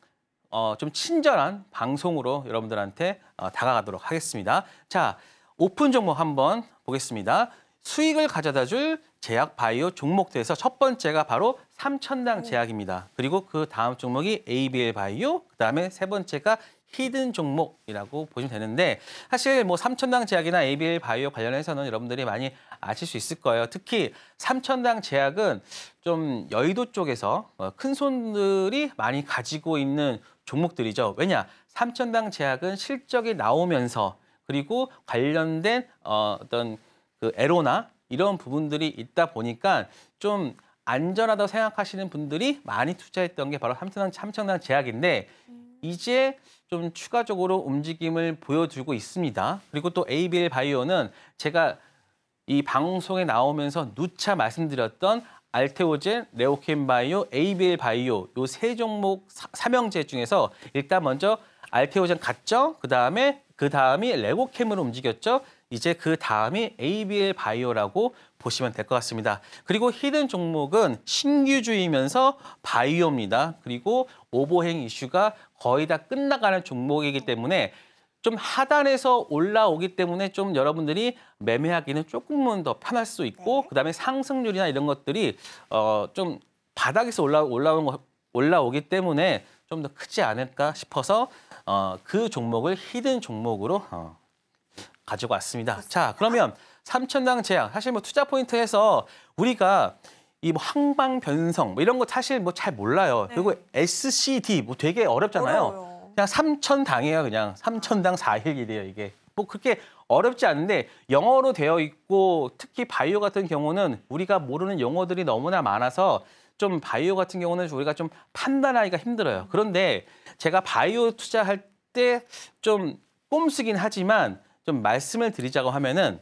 어, 좀 친절한 방송으로 여러분들한테 어, 다가가도록 하겠습니다. 자, 오픈 종목 한번 보겠습니다. 수익을 가져다 줄 제약 바이오 종목들에서 첫 번째가 바로 삼천당 음. 제약입니다. 그리고 그 다음 종목이 ABL 바이오, 그다음에 세 번째가 히든 종목이라고 보시면 되는데 사실 뭐 삼천당 제약이나 ABL 바이오 관련해서는 여러분들이 많이 아실 수 있을 거예요. 특히 삼천당 제약은 좀 여의도 쪽에서 어, 큰 손들이 많이 가지고 있는 종목들이죠. 왜냐? 삼천당 제약은 실적이 나오면서 그리고 관련된 어, 떤그 에로나 이런 부분들이 있다 보니까 좀 안전하다고 생각하시는 분들이 많이 투자했던 게 바로 삼천당 삼천당 제약인데 음. 이제 좀 추가적으로 움직임을 보여주고 있습니다. 그리고 또 ABL 바이오는 제가 이 방송에 나오면서 누차 말씀드렸던 알테오젠, 레오켄바이오, 에이빌바이오 요 세 종목 삼형제 중에서 일단 먼저 알테오젠 갔죠. 그다음에 그다음이 레고캠으로 움직였죠. 이제 그 다음이 ABL 바이오라고 보시면 될 것 같습니다. 그리고 히든 종목은 신규주이면서 바이오입니다. 그리고 오보행 이슈가 거의 다 끝나가는 종목이기 때문에 좀 하단에서 올라오기 때문에 좀 여러분들이 매매하기는 조금은 더 편할 수 있고 네. 그다음에 상승률이나 이런 것들이 어, 좀 바닥에서 올라 올라온 거, 올라오기 때문에 좀 더 크지 않을까 싶어서 어, 그 종목을 히든 종목으로 어, 가지고 왔습니다. 자 그러면 삼천당 제약 사실 뭐 투자 포인트에서 우리가 이뭐 항방 변성 뭐 이런 거 사실 뭐 잘 몰라요. 네. 그리고 SCD 뭐 되게 어렵잖아요 어려워요. 그냥 3천 당이에요, 그냥. 3천당 4일이래요, 이게. 뭐 그렇게 어렵지 않은데 영어로 되어 있고 특히 바이오 같은 경우는 우리가 모르는 용어들이 너무나 많아서 좀 바이오 같은 경우는 우리가 좀 판단하기가 힘들어요. 그런데 제가 바이오 투자할 때 좀 꼼수긴 하지만 좀 말씀을 드리자고 하면은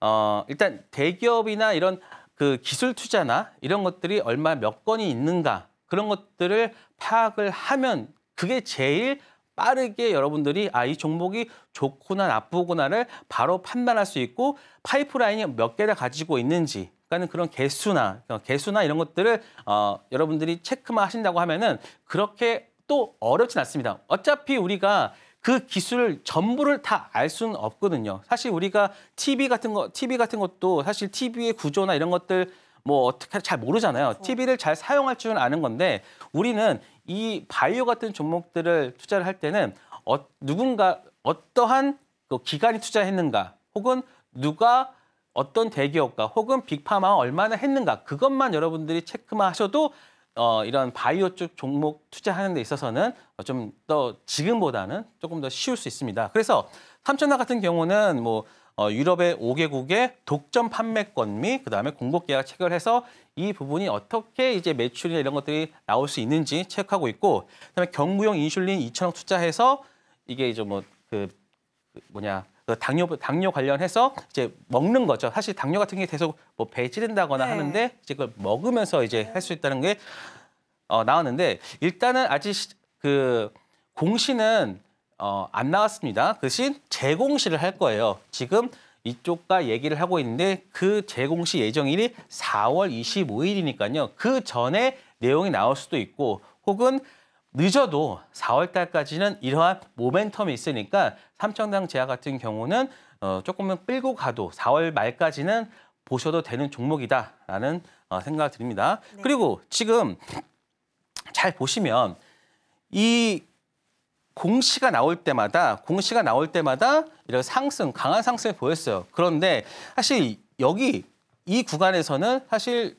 어 일단 대기업이나 이런 그 기술 투자나 이런 것들이 얼마 몇 건이 있는가 그런 것들을 파악을 하면 그게 제일 빠르게 여러분들이 아 이 종목이 좋구나 나쁘구나를 바로 판단할 수 있고 파이프라인이 몇 개를 가지고 있는지 그러니까는 그런 개수나 어, 개수나 이런 것들을 어, 여러분들이 체크만 하신다고 하면은 그렇게 또 어렵진 않습니다. 어차피 우리가 그기술 전부를 다 알 수는 없거든요. 사실 우리가 TV 같은 거, TV 같은 것도 사실 TV의 구조나 이런 것들 뭐 어떻게 잘 모르잖아요. TV를 어. 잘 사용할 줄은 아는 건데 우리는 이 바이오 같은 종목들을 투자를 할 때는 어, 누군가 어떠한 그 기간이 투자했는가 혹은 누가 어떤 대기업과 혹은 빅파마 얼마나 했는가 그것만 여러분들이 체크만 하셔도 어, 이런 바이오 쪽 종목 투자하는 데 있어서는 좀 더 지금보다는 조금 더 쉬울 수 있습니다. 그래서 삼천화 같은 경우는 뭐 어, 유럽의 5개국의 독점 판매권 및 그다음에 공급 계약 체결해서 이 부분이 어떻게 이제 매출이나 이런 것들이 나올 수 있는지 체크하고 있고 그다음에 경구용 인슐린 2천억 투자해서 이게 이제 뭐그 그 뭐냐 그 당뇨 당뇨 관련해서 이제 먹는 거죠. 사실 당뇨 같은 게 계속 뭐 배에 찌른다거나 네. 하는데 이제 그걸 먹으면서 이제 네. 할수 있다는 게 어, 나왔는데 일단은 아직 그 공시는 어, 안 나왔습니다. 그 대신 재공시를 할 거예요. 지금 이쪽과 얘기를 하고 있는데 그 재공시 예정일이 4월 25일이니까요. 그 전에 내용이 나올 수도 있고 혹은 늦어도 4월 달까지는 이러한 모멘텀이 있으니까 삼청당 제약 같은 경우는 어, 조금만 끌고 가도 4월 말까지는 보셔도 되는 종목이다라는 어, 생각을 드립니다. 네. 그리고 지금 잘 보시면 이 공시가 나올 때마다 공시가 나올 때마다 이런 상승 강한 상승을 보였어요. 그런데 사실 여기 이 구간에서는 사실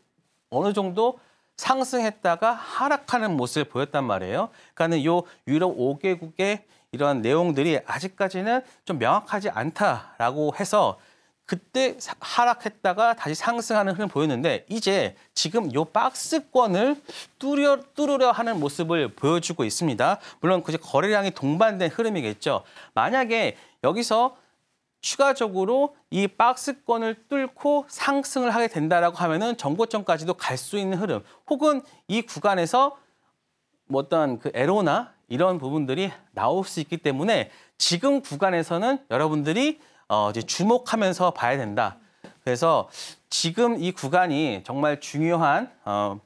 어느 정도 상승했다가 하락하는 모습을 보였단 말이에요. 그러니까는 요 유럽 5개국의 이런 내용들이 아직까지는 좀 명확하지 않다라고 해서 그때 하락했다가 다시 상승하는 흐름 보였는데 이제 지금 요 박스권을 뚫려, 뚫으려 하는 모습을 보여주고 있습니다. 물론 그제 거래량이 동반된 흐름이겠죠. 만약에 여기서 추가적으로 이 박스권을 뚫고 상승을 하게 된다라고 하면은 정고점까지도 갈 수 있는 흐름 혹은 이 구간에서 뭐 어떤 그 에로나 이런 부분들이 나올 수 있기 때문에 지금 구간에서는 여러분들이 어, 이제 주목하면서 봐야 된다. 그래서 지금 이 구간이 정말 중요한 어,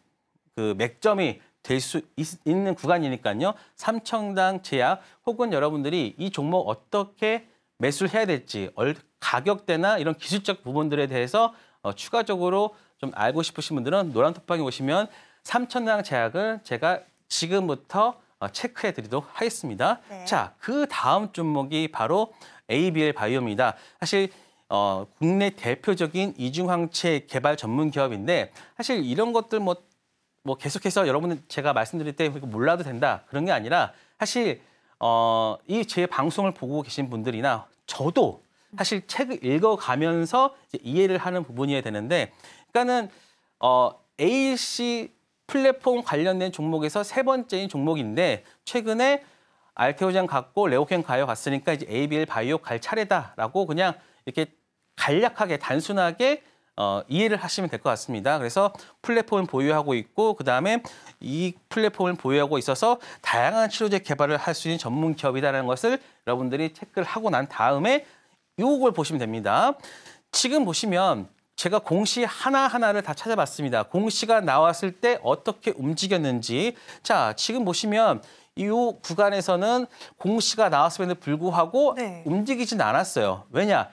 그 맥점이 될 수 있는 구간이니까요. 삼청당 제약 혹은 여러분들이 이 종목 어떻게 매수를 해야 될지 가격대나 이런 기술적 부분들에 대해서 어, 추가적으로 좀 알고 싶으신 분들은 노란 톡방에 오시면 삼천당 제약을 제가 지금부터 어, 체크해 드리도록 하겠습니다. 네. 자, 그 다음 종목이 바로 ABL 바이오입니다. 사실 어, 국내 대표적인 이중항체 개발 전문 기업인데 사실 이런 것들 뭐, 뭐 계속해서 여러분 제가 말씀드릴 때 몰라도 된다 그런 게 아니라 사실 어, 이제 방송을 보고 계신 분들이나 저도 사실 책을 읽어가면서 이해를 하는 부분이어야 되는데 그러니까는 어, AEC 플랫폼 관련된 종목에서 세 번째인 종목인데 최근에 알테오젠 갔고 레오켄 가요 갔으니까 이제 ABL 바이오 갈 차례다라고 그냥 이렇게 간략하게 단순하게 어, 이해를 하시면 될 것 같습니다. 그래서 플랫폼을 보유하고 있고 그다음에 이 플랫폼을 보유하고 있어서 다양한 치료제 개발을 할 수 있는 전문 기업이다라는 것을 여러분들이 체크를 하고 난 다음에 요걸 보시면 됩니다. 지금 보시면 제가 공시 하나하나를 다 찾아봤습니다. 공시가 나왔을 때 어떻게 움직였는지 자 지금 보시면 이 구간에서는 공시가 나왔음에도 불구하고 네. 움직이진 않았어요. 왜냐?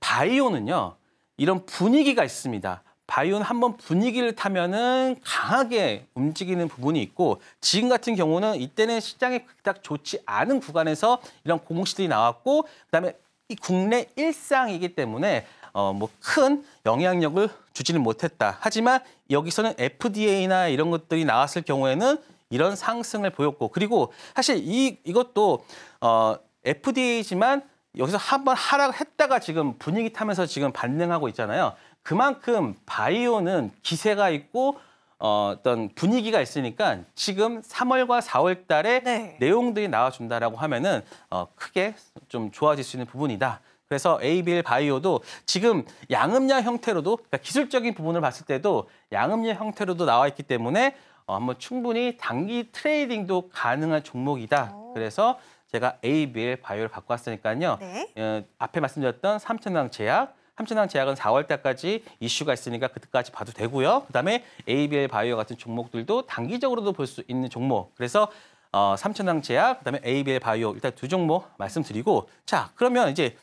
바이오는요. 이런 분위기가 있습니다. 바이오는 한번 분위기를 타면은 강하게 움직이는 부분이 있고 지금 같은 경우는 이때는 시장이 그닥 좋지 않은 구간에서 이런 공시들이 나왔고 그다음에 이 국내 일상이기 때문에 어뭐큰 영향력을 주지는 못했다. 하지만 여기서는 FDA나 이런 것들이 나왔을 경우에는 이런 상승을 보였고 그리고 사실 이 이것도 어 FDA지만 여기서 한번 하락했다가 지금 분위기 타면서 지금 반등하고 있잖아요. 그만큼 바이오는 기세가 있고 어, 어떤 분위기가 있으니까 지금 3월과 4월 달에 네. 내용들이 나와준다라고 하면은 어, 크게 좀 좋아질 수 있는 부분이다. 그래서 ABL 바이오도 지금 양음량 형태로도 그러니까 기술적인 부분을 봤을 때도 양음량 형태로도 나와 있기 때문에 어, 한번 충분히 단기 트레이딩도 가능한 종목이다. 오. 어. 그래서 제가 ABL 바이오를 갖고 왔으니까요. 네. 어, 앞에 말씀드렸던 삼천왕 제약, 삼천항 제약은 4월 달까지 이슈가 있으니까 그때까지 봐도 되고요. 그다음에 ABL 바이오 같은 종목들도 단기적으로도 볼 수 있는 종목. 그래서 어, 삼천왕 제약, 그다음에 ABL 바이오 일단 두 종목 말씀드리고 자 그러면 이제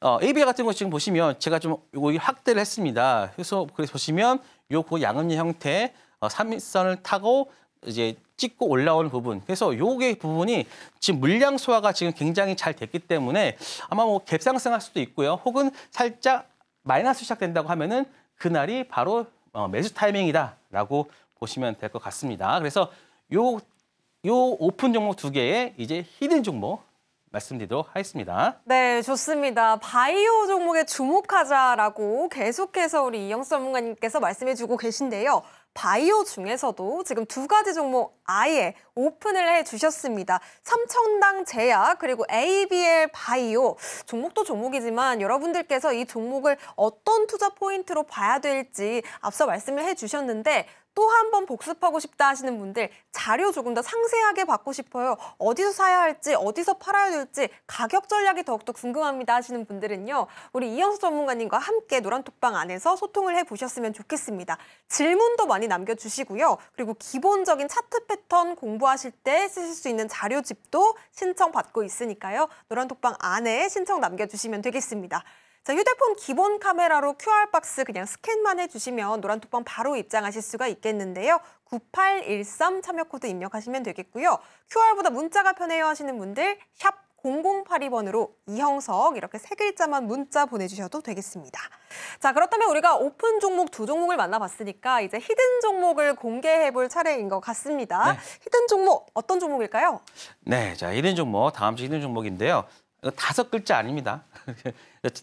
어, ABL 같은 거 지금 보시면 제가 좀 이거 확대를 했습니다. 그래서 그래서 보시면 요그 양음리 형태 어, 삼일선을 타고 이제 찍고 올라온 부분. 그래서 요게 부분이 지금 물량 소화가 지금 굉장히 잘 됐기 때문에 아마 뭐 갭상승할 수도 있고요. 혹은 살짝 마이너스 시작된다고 하면은 그날이 바로 어, 매수 타이밍이다라고 보시면 될 것 같습니다. 그래서 요, 요 오픈 종목 두 개에 이제 히든 종목 말씀드리도록 하겠습니다. 네, 좋습니다. 바이오 종목에 주목하자라고 계속해서 우리 이영 전문가님께서 말씀해주고 계신데요. 바이오 중에서도 지금 두 가지 종목 아예 오픈을 해주셨습니다. 삼천당 제약 그리고 ABL 바이오 종목도 종목이지만 여러분들께서 이 종목을 어떤 투자 포인트로 봐야 될지 앞서 말씀을 해주셨는데 또한번 복습하고 싶다 하시는 분들 자료 조금 더 상세하게 받고 싶어요. 어디서 사야 할지 어디서 팔아야 될지 가격 전략이 더욱더 궁금합니다 하시는 분들은요. 우리 이영수 전문가님과 함께 노란톡방 안에서 소통을 해보셨으면 좋겠습니다. 질문도 많이 남겨주시고요. 그리고 기본적인 차트 패턴 공부하실 때 쓰실 수 있는 자료집도 신청받고 있으니까요. 노란톡방 안에 신청 남겨주시면 되겠습니다. 자, 휴대폰 기본 카메라로 QR박스 그냥 스캔만 해주시면 노란톡방 바로 입장하실 수가 있겠는데요. 9813 참여 코드 입력하시면 되겠고요. QR보다 문자가 편해요 하시는 분들 샵 0082번으로 이형석 이렇게 세 글자만 문자 보내주셔도 되겠습니다. 자 그렇다면 우리가 오픈 종목 두 종목을 만나봤으니까 이제 히든 종목을 공개해볼 차례인 것 같습니다. 네. 히든 종목 어떤 종목일까요? 네, 자 히든 종목 다음 주 히든 종목인데요. 다섯 글자 아닙니다.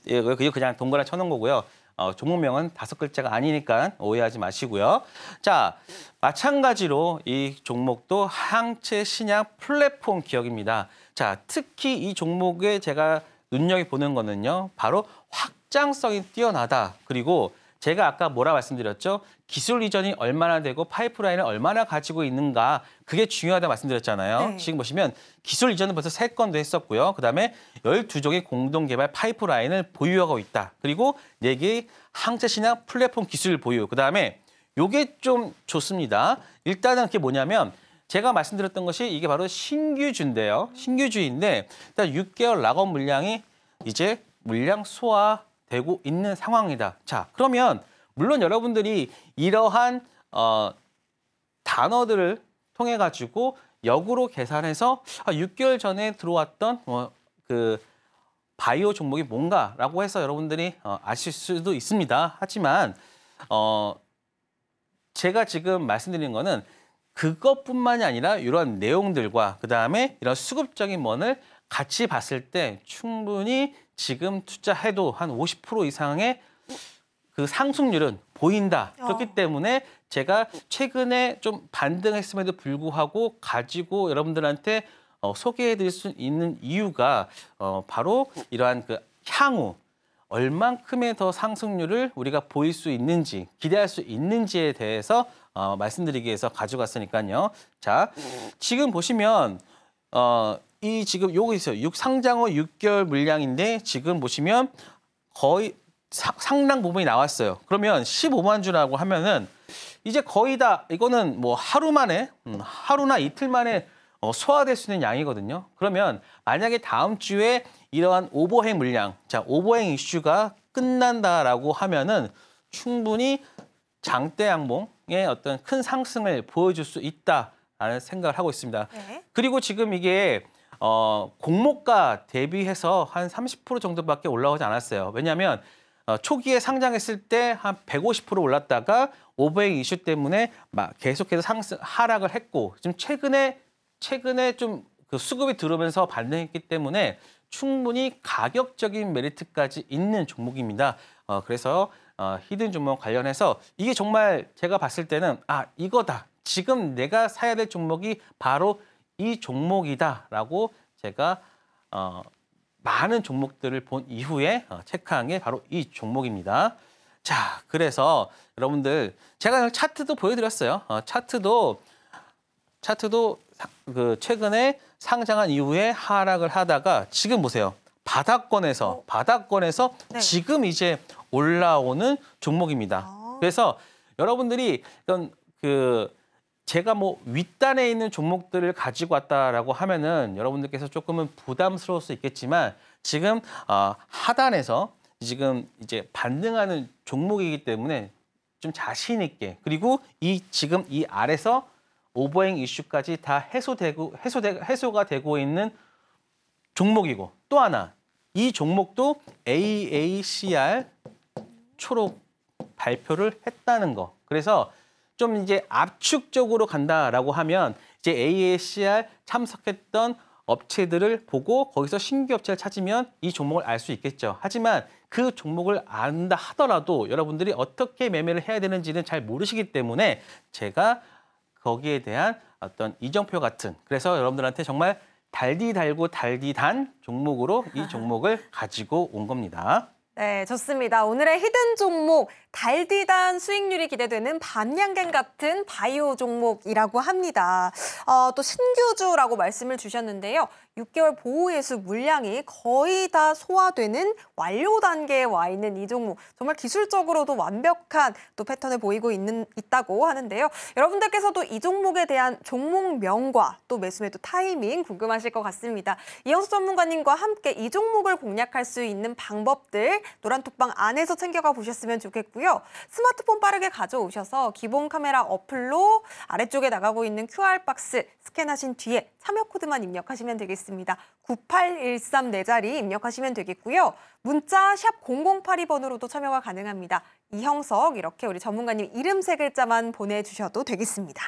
그게 그냥 동그라 쳐놓은 거고요. 어, 종목명은 다섯 글자가 아니니까 오해하지 마시고요. 자, 마찬가지로 이 종목도 항체 신약 플랫폼 기업입니다. 자, 특히 이 종목에 제가 눈여겨보는 거는요. 바로 확장성이 뛰어나다. 그리고 제가 아까 뭐라 말씀드렸죠? 기술 이전이 얼마나 되고 파이프라인을 얼마나 가지고 있는가 그게 중요하다 말씀드렸잖아요. 네. 지금 보시면 기술 이전은 벌써 세건도 했었고요. 그다음에 열두 종의 공동 개발 파이프라인을 보유하고 있다. 그리고 네개의 항체 신약 플랫폼 기술 보유. 그다음에 요게 좀 좋습니다. 일단은 그게 뭐냐면 제가 말씀드렸던 것이 이게 바로 신규주인데요. 신규주인데 일단 6개월 락업 물량이 이제 물량 소화 되고 있는 상황이다. 자, 그러면 물론 여러분들이 이러한 어, 단어들을 통해 가지고 역으로 계산해서 아, 6개월 전에 들어왔던 뭐, 그 바이오 종목이 뭔가라고 해서 여러분들이 어, 아실 수도 있습니다. 하지만 어, 제가 지금 말씀드린 거는 그것뿐만이 아니라 이런 내용들과 그 다음에 이런 수급적인 면을 같이 봤을 때 충분히 지금 투자해도 한 50% 이상의 그 상승률은 보인다. 어. 그렇기 때문에 제가 최근에 좀 반등했음에도 불구하고 가지고 여러분들한테 어, 소개해드릴 수 있는 이유가 어, 바로 이러한 그 향후 얼만큼의 더 상승률을 우리가 보일 수 있는지 기대할 수 있는지에 대해서 어, 말씀드리기 위해서 가져갔으니까요. 자, 지금 보시면 어, 이 지금 요기 있어요. 육 상장어 6개월 물량인데 지금 보시면 거의 사, 상당 부분이 나왔어요. 그러면 15만 주라고 하면은 이제 거의 다 이거는 뭐 하루 만에 음, 하루나 이틀 만에 어, 소화될 수 있는 양이거든요. 그러면 만약에 다음 주에 이러한 오버행 물량, 자 오버행 이슈가 끝난다라고 하면은 충분히 장대 양봉의 어떤 큰 상승을 보여줄 수 있다라는 생각을 하고 있습니다. 네. 그리고 지금 이게 어, 공모가 대비해서 한 30% 정도밖에 올라오지 않았어요. 왜냐하면 어, 초기에 상장했을 때 한 150% 올랐다가 오버행 이슈 때문에 막 계속해서 상승 하락을 했고 지금 최근에 최근에 좀 그 수급이 들어오면서 반등했기 때문에 충분히 가격적인 메리트까지 있는 종목입니다. 어, 그래서 어, 히든 종목 관련해서 이게 정말 제가 봤을 때는 아 이거다 지금 내가 사야 될 종목이 바로 이 종목이다라고 제가 어, 많은 종목들을 본 이후에 어, 체크한 게 바로 이 종목입니다. 자, 그래서 여러분들 제가 차트도 보여드렸어요. 어, 차트도 차트도 그 최근에 상장한 이후에 하락을 하다가 지금 보세요. 바닥권에서 어. 바닥권에서 네. 지금 이제 올라오는 종목입니다. 아. 그래서 여러분들이 이런 그 제가 뭐 윗단에 있는 종목들을 가지고 왔다라고 하면은 여러분들께서 조금은 부담스러울 수 있겠지만 지금 어, 하단에서 지금 이제 반등하는 종목이기 때문에 좀 자신 있게 그리고 이 지금 이 아래서 오버행 이슈까지 다 해소되고 해소되, 해소가 되고 있는 종목이고 또 하나 이 종목도 AACR 초록 발표를 했다는 거 그래서 좀 이제 압축적으로 간다라고 하면 이제 AACR 참석했던 업체들을 보고 거기서 신규 업체를 찾으면 이 종목을 알 수 있겠죠. 하지만 그 종목을 안다 하더라도 여러분들이 어떻게 매매를 해야 되는지는 잘 모르시기 때문에 제가 거기에 대한 어떤 이정표 같은 그래서 여러분들한테 정말 달디 달고 달디 단 종목으로 이 종목을 가지고 온 겁니다. 네, 좋습니다. 오늘의 히든 종목, 달디단 수익률이 기대되는 반양갱 같은 바이오 종목이라고 합니다. 어, 또 신규주라고 말씀을 주셨는데요. 6개월 보호예수 물량이 거의 다 소화되는 완료 단계에 와 있는 이 종목. 정말 기술적으로도 완벽한 또 패턴을 보이고 있는, 있다고 하는데요. 여러분들께서도 이 종목에 대한 종목명과 또 매수 매도 타이밍 궁금하실 것 같습니다. 이영수 전문가님과 함께 이 종목을 공략할 수 있는 방법들 노란톡방 안에서 챙겨가 보셨으면 좋겠고요. 스마트폰 빠르게 가져오셔서 기본 카메라 어플로 아래쪽에 나가고 있는 QR 박스 스캔하신 뒤에 참여 코드만 입력하시면 되겠습니다. 있습니다. 9813 네 자리 입력하시면 되겠고요. 문자 샵 0082번으로도 참여가 가능합니다. 이형석 이렇게 우리 전문가님 이름 세 글자만 보내주셔도 되겠습니다.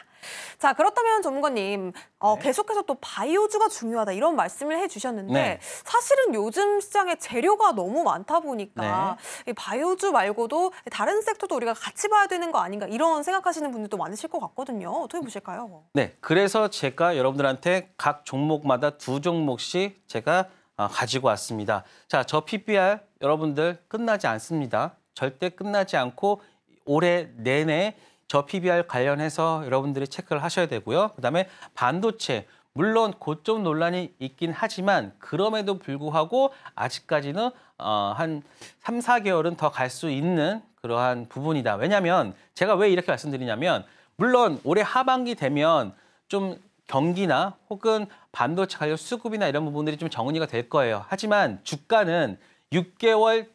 자 그렇다면 전문가님 어, 네. 계속해서 또 바이오주가 중요하다 이런 말씀을 해주셨는데 네. 사실은 요즘 시장에 재료가 너무 많다 보니까 네. 바이오주 말고도 다른 섹터도 우리가 같이 봐야 되는 거 아닌가 이런 생각하시는 분들도 많으실 것 같거든요. 어떻게 보실까요? 네 그래서 제가 여러분들한테 각 종목마다 두 종목씩 제가 어, 가지고 왔습니다. 자, 저 PBR 여러분들 끝나지 않습니다. 절대 끝나지 않고 올해 내내 저 PBR 관련해서 여러분들이 체크를 하셔야 되고요. 그다음에 반도체 물론 고점 논란이 있긴 하지만 그럼에도 불구하고 아직까지는 어, 한 3, 4개월은 더 갈 수 있는 그러한 부분이다. 왜냐하면 제가 왜 이렇게 말씀드리냐면 물론 올해 하반기 되면 좀 경기나 혹은 반도체 관련 수급이나 이런 부분들이 좀 정은이가 될 거예요. 하지만 주가는 6개월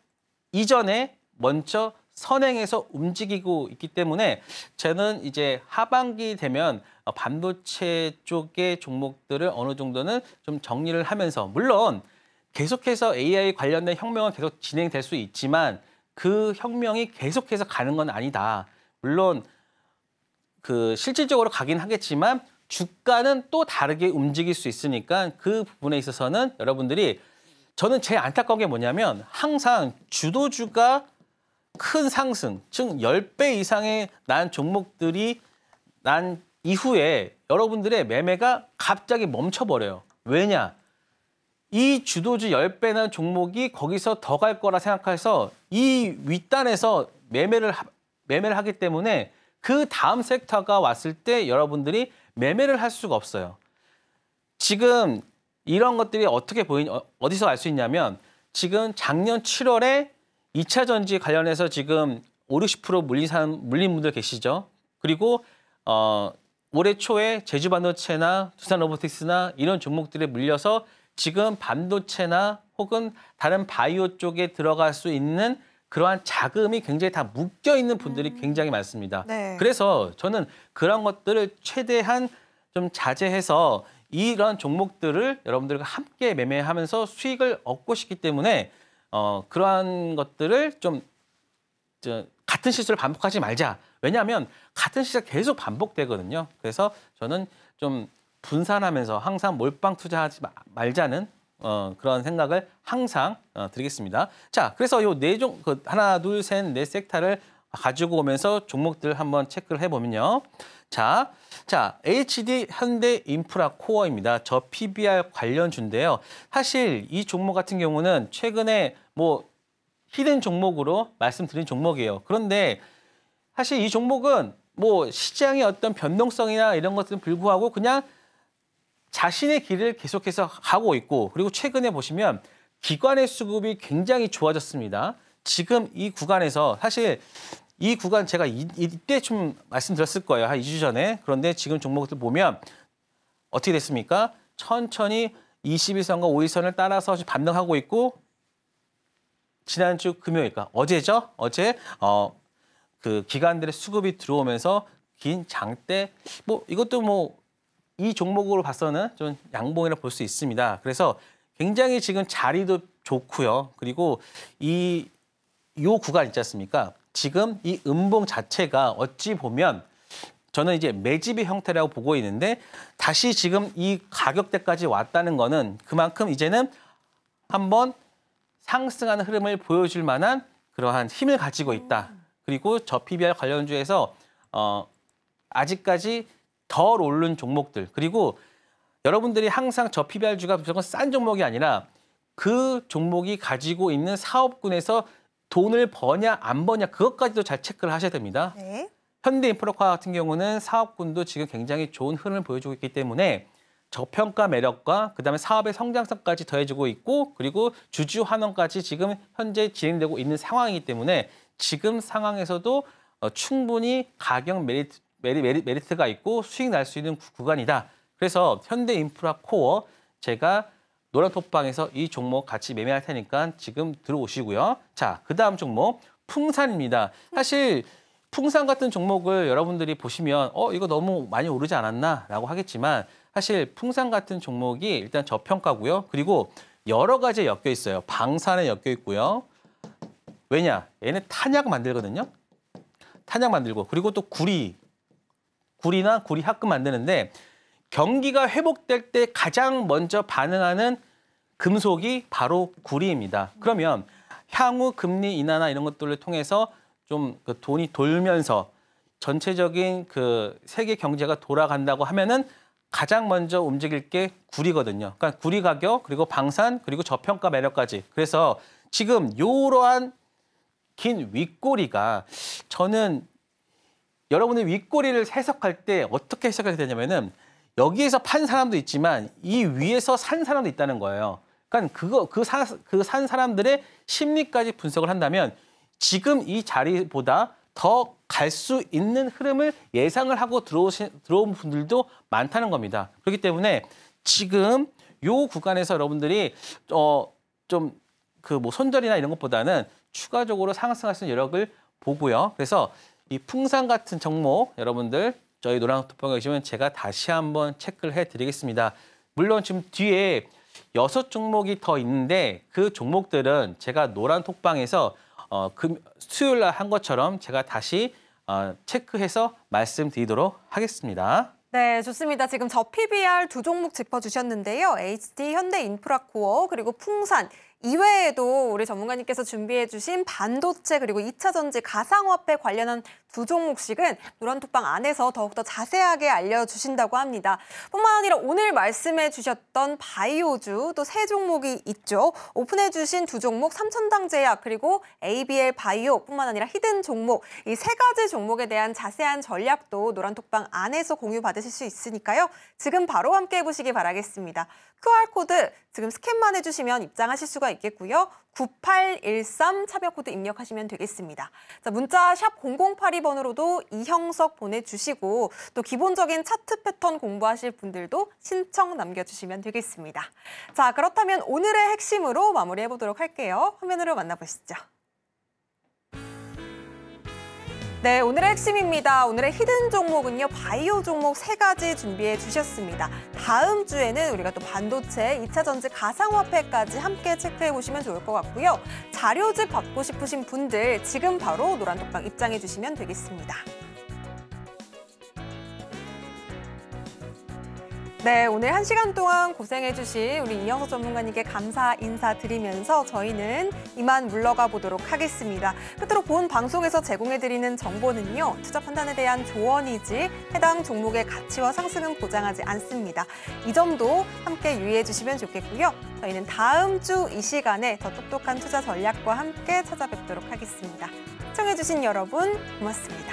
이전에 먼저 선행해서 움직이고 있기 때문에 저는 이제 하반기 되면 반도체 쪽의 종목들을 어느 정도는 좀 정리를 하면서 물론 계속해서 AI 관련된 혁명은 계속 진행될 수 있지만 그 혁명이 계속해서 가는 건 아니다. 물론 그 실질적으로 가긴 하겠지만 주가는 또 다르게 움직일 수 있으니까 그 부분에 있어서는 여러분들이 저는 제일 안타까운 게 뭐냐면 항상 주도주가 큰 상승, 즉 10배 이상의 난 종목들이 난 이후에 여러분들의 매매가 갑자기 멈춰버려요. 왜냐? 이 주도주 1 0배는 종목이 거기서 더 갈 거라 생각해서 이 윗단에서 매매를, 매매를 하기 때문에 그 다음 섹터가 왔을 때 여러분들이 매매를 할 수가 없어요. 지금 이런 것들이 어떻게 보이 어, 어디서 알 수 있냐면 지금 작년 7월에 2차 전지 관련해서 지금 5, 60% 물린 사람 물린 분들 계시죠. 그리고 어 올해 초에 제주 반도체나 두산 로보틱스나 이런 종목들에 물려서 지금 반도체나 혹은 다른 바이오 쪽에 들어갈 수 있는 그러한 자금이 굉장히 다 묶여 있는 분들이 음. 굉장히 많습니다. 네. 그래서 저는 그런 것들을 최대한 좀 자제해서 이런 종목들을 여러분들과 함께 매매하면서 수익을 얻고 싶기 때문에 어, 그러한 것들을 좀 저, 같은 실수를 반복하지 말자. 왜냐하면 같은 실수가 계속 반복되거든요. 그래서 저는 좀 분산하면서 항상 몰빵 투자하지 말자는 어, 그런 생각을 항상 어, 드리겠습니다. 자, 그래서 요 네 종, 그 하나, 둘, 셋, 넷 섹터를 가지고 오면서 종목들 한번 체크를 해보면요. 자, 자 HD 현대 인프라 코어입니다. 저 PBR 관련주인데요. 사실 이 종목 같은 경우는 최근에 뭐 히든 종목으로 말씀드린 종목이에요. 그런데 사실 이 종목은 뭐 시장의 어떤 변동성이나 이런 것들은 불구하고 그냥 자신의 길을 계속해서 가고 있고 그리고 최근에 보시면 기관의 수급이 굉장히 좋아졌습니다. 지금 이 구간에서 사실 이 구간 제가 이, 이때 좀 말씀드렸을 거예요. 한 2주 전에. 그런데 지금 종목들 보면 어떻게 됐습니까? 천천히 2 1선과 5일선을 따라서 반등하고 있고 지난주 금요일까 그러니까 어제죠? 어제 어, 그 기관들의 수급이 들어오면서 긴 장대 뭐 이것도 뭐이 종목으로 봐서는 좀 양봉이라 볼수 있습니다. 그래서 굉장히 지금 자리도 좋고요. 그리고 이 요 구간 있지 않습니까? 지금 이 음봉 자체가 어찌 보면 저는 이제 매집의 형태라고 보고 있는데 다시 지금 이 가격대까지 왔다는 거는 그만큼 이제는 한번 상승하는 흐름을 보여줄 만한 그러한 힘을 가지고 있다. 그리고 저 PBR 관련주에서 어 아직까지 덜 오른 종목들 그리고 여러분들이 항상 저 PBR주가 무조건 싼 종목이 아니라 그 종목이 가지고 있는 사업군에서 돈을 버냐 안 버냐 그것까지도 잘 체크를 하셔야 됩니다. 네. 현대인프로카 같은 경우는 사업군도 지금 굉장히 좋은 흐름을 보여주고 있기 때문에 저평가 매력과 그다음에 사업의 성장성까지 더해주고 있고 그리고 주주 환원까지 지금 현재 진행되고 있는 상황이기 때문에 지금 상황에서도 어, 충분히 가격 메리트 메리, 메리, 메리트가 있고 수익 날 수 있는 구간이다. 그래서 현대 인프라 코어 제가 노란 톡방에서 이 종목 같이 매매할 테니까 지금 들어오시고요. 자, 그 다음 종목 풍산입니다. 사실 풍산 같은 종목을 여러분들이 보시면 어 이거 너무 많이 오르지 않았나라고 하겠지만 사실 풍산 같은 종목이 일단 저평가고요. 그리고 여러 가지에 엮여 있어요. 방산에 엮여 있고요. 왜냐? 얘는 탄약 만들거든요. 탄약 만들고 그리고 또 구리 구리나 구리 합금 만드는데 경기가 회복될 때 가장 먼저 반응하는 금속이 바로 구리입니다. 그러면 향후 금리 인하나 이런 것들을 통해서 좀그 돈이 돌면서 전체적인 그 세계 경제가 돌아간다고 하면은 가장 먼저 움직일 게 구리거든요. 그러니까 구리 가격 그리고 방산 그리고 저평가 매력까지. 그래서 지금 이러한 긴 윗꼬리가 저는 여러분의 윗꼬리를 해석할 때 어떻게 해석해야 되냐면은 여기에서 판 사람도 있지만 이 위에서 산 사람도 있다는 거예요. 그러니까 그거 그산 그 그산 사람들의 심리까지 분석을 한다면 지금 이 자리보다 더 갈 수 있는 흐름을 예상을 하고 들어오신 들어온 분들도 많다는 겁니다. 그렇기 때문에 지금 요 구간에서 여러분들이 어 좀 그 뭐 손절이나 이런 것보다는 추가적으로 상승할 수 있는 여력을 보고요. 그래서 이 풍산 같은 정목 여러분들 저희 노랑톡방에 오시면 제가 다시 한번 체크를 해드리겠습니다. 물론 지금 뒤에 여섯 종목이 더 있는데 그 종목들은 제가 노란 톡방에서 어, 금, 수요일 날한 것처럼 제가 다시 어, 체크해서 말씀드리도록 하겠습니다. 네, 좋습니다. 지금 저 PBR 두 종목 짚어주셨는데요. HD 현대인프라코어 그리고 풍산 이외에도 우리 전문가님께서 준비해 주신 반도체 그리고 2차 전지 가상화폐 관련한 두 종목씩은 노란톡방 안에서 더욱더 자세하게 알려주신다고 합니다. 뿐만 아니라 오늘 말씀해 주셨던 바이오주 또 세 종목이 있죠. 오픈해 주신 두 종목 삼천당제약 그리고 ABL 바이오 뿐만 아니라 히든 종목 이 세 가지 종목에 대한 자세한 전략도 노란톡방 안에서 공유 받으실 수 있으니까요. 지금 바로 함께 해보시기 바라겠습니다. QR코드 지금 스캔만 해주시면 입장하실 수가 있겠고요. 9813 차별코드 입력하시면 되겠습니다. 자, 문자 샵 0082번으로도 이형석 보내주시고 또 기본적인 차트 패턴 공부하실 분들도 신청 남겨주시면 되겠습니다. 자 그렇다면 오늘의 핵심으로 마무리해보도록 할게요. 화면으로 만나보시죠. 네, 오늘의 핵심입니다. 오늘의 히든 종목은요, 바이오 종목 세 가지 준비해 주셨습니다. 다음 주에는 우리가 또 반도체, 이차 전지 가상화폐까지 함께 체크해 보시면 좋을 것 같고요. 자료집 받고 싶으신 분들 지금 바로 노란독방 입장해 주시면 되겠습니다. 네, 오늘 한 시간 동안 고생해주신 우리 이영석 전문가님께 감사 인사드리면서 저희는 이만 물러가 보도록 하겠습니다. 끝으로 본 방송에서 제공해드리는 정보는요, 투자 판단에 대한 조언이지 해당 종목의 가치와 상승은 보장하지 않습니다. 이 점도 함께 유의해주시면 좋겠고요. 저희는 다음 주 이 시간에 더 똑똑한 투자 전략과 함께 찾아뵙도록 하겠습니다. 시청해주신 여러분, 고맙습니다.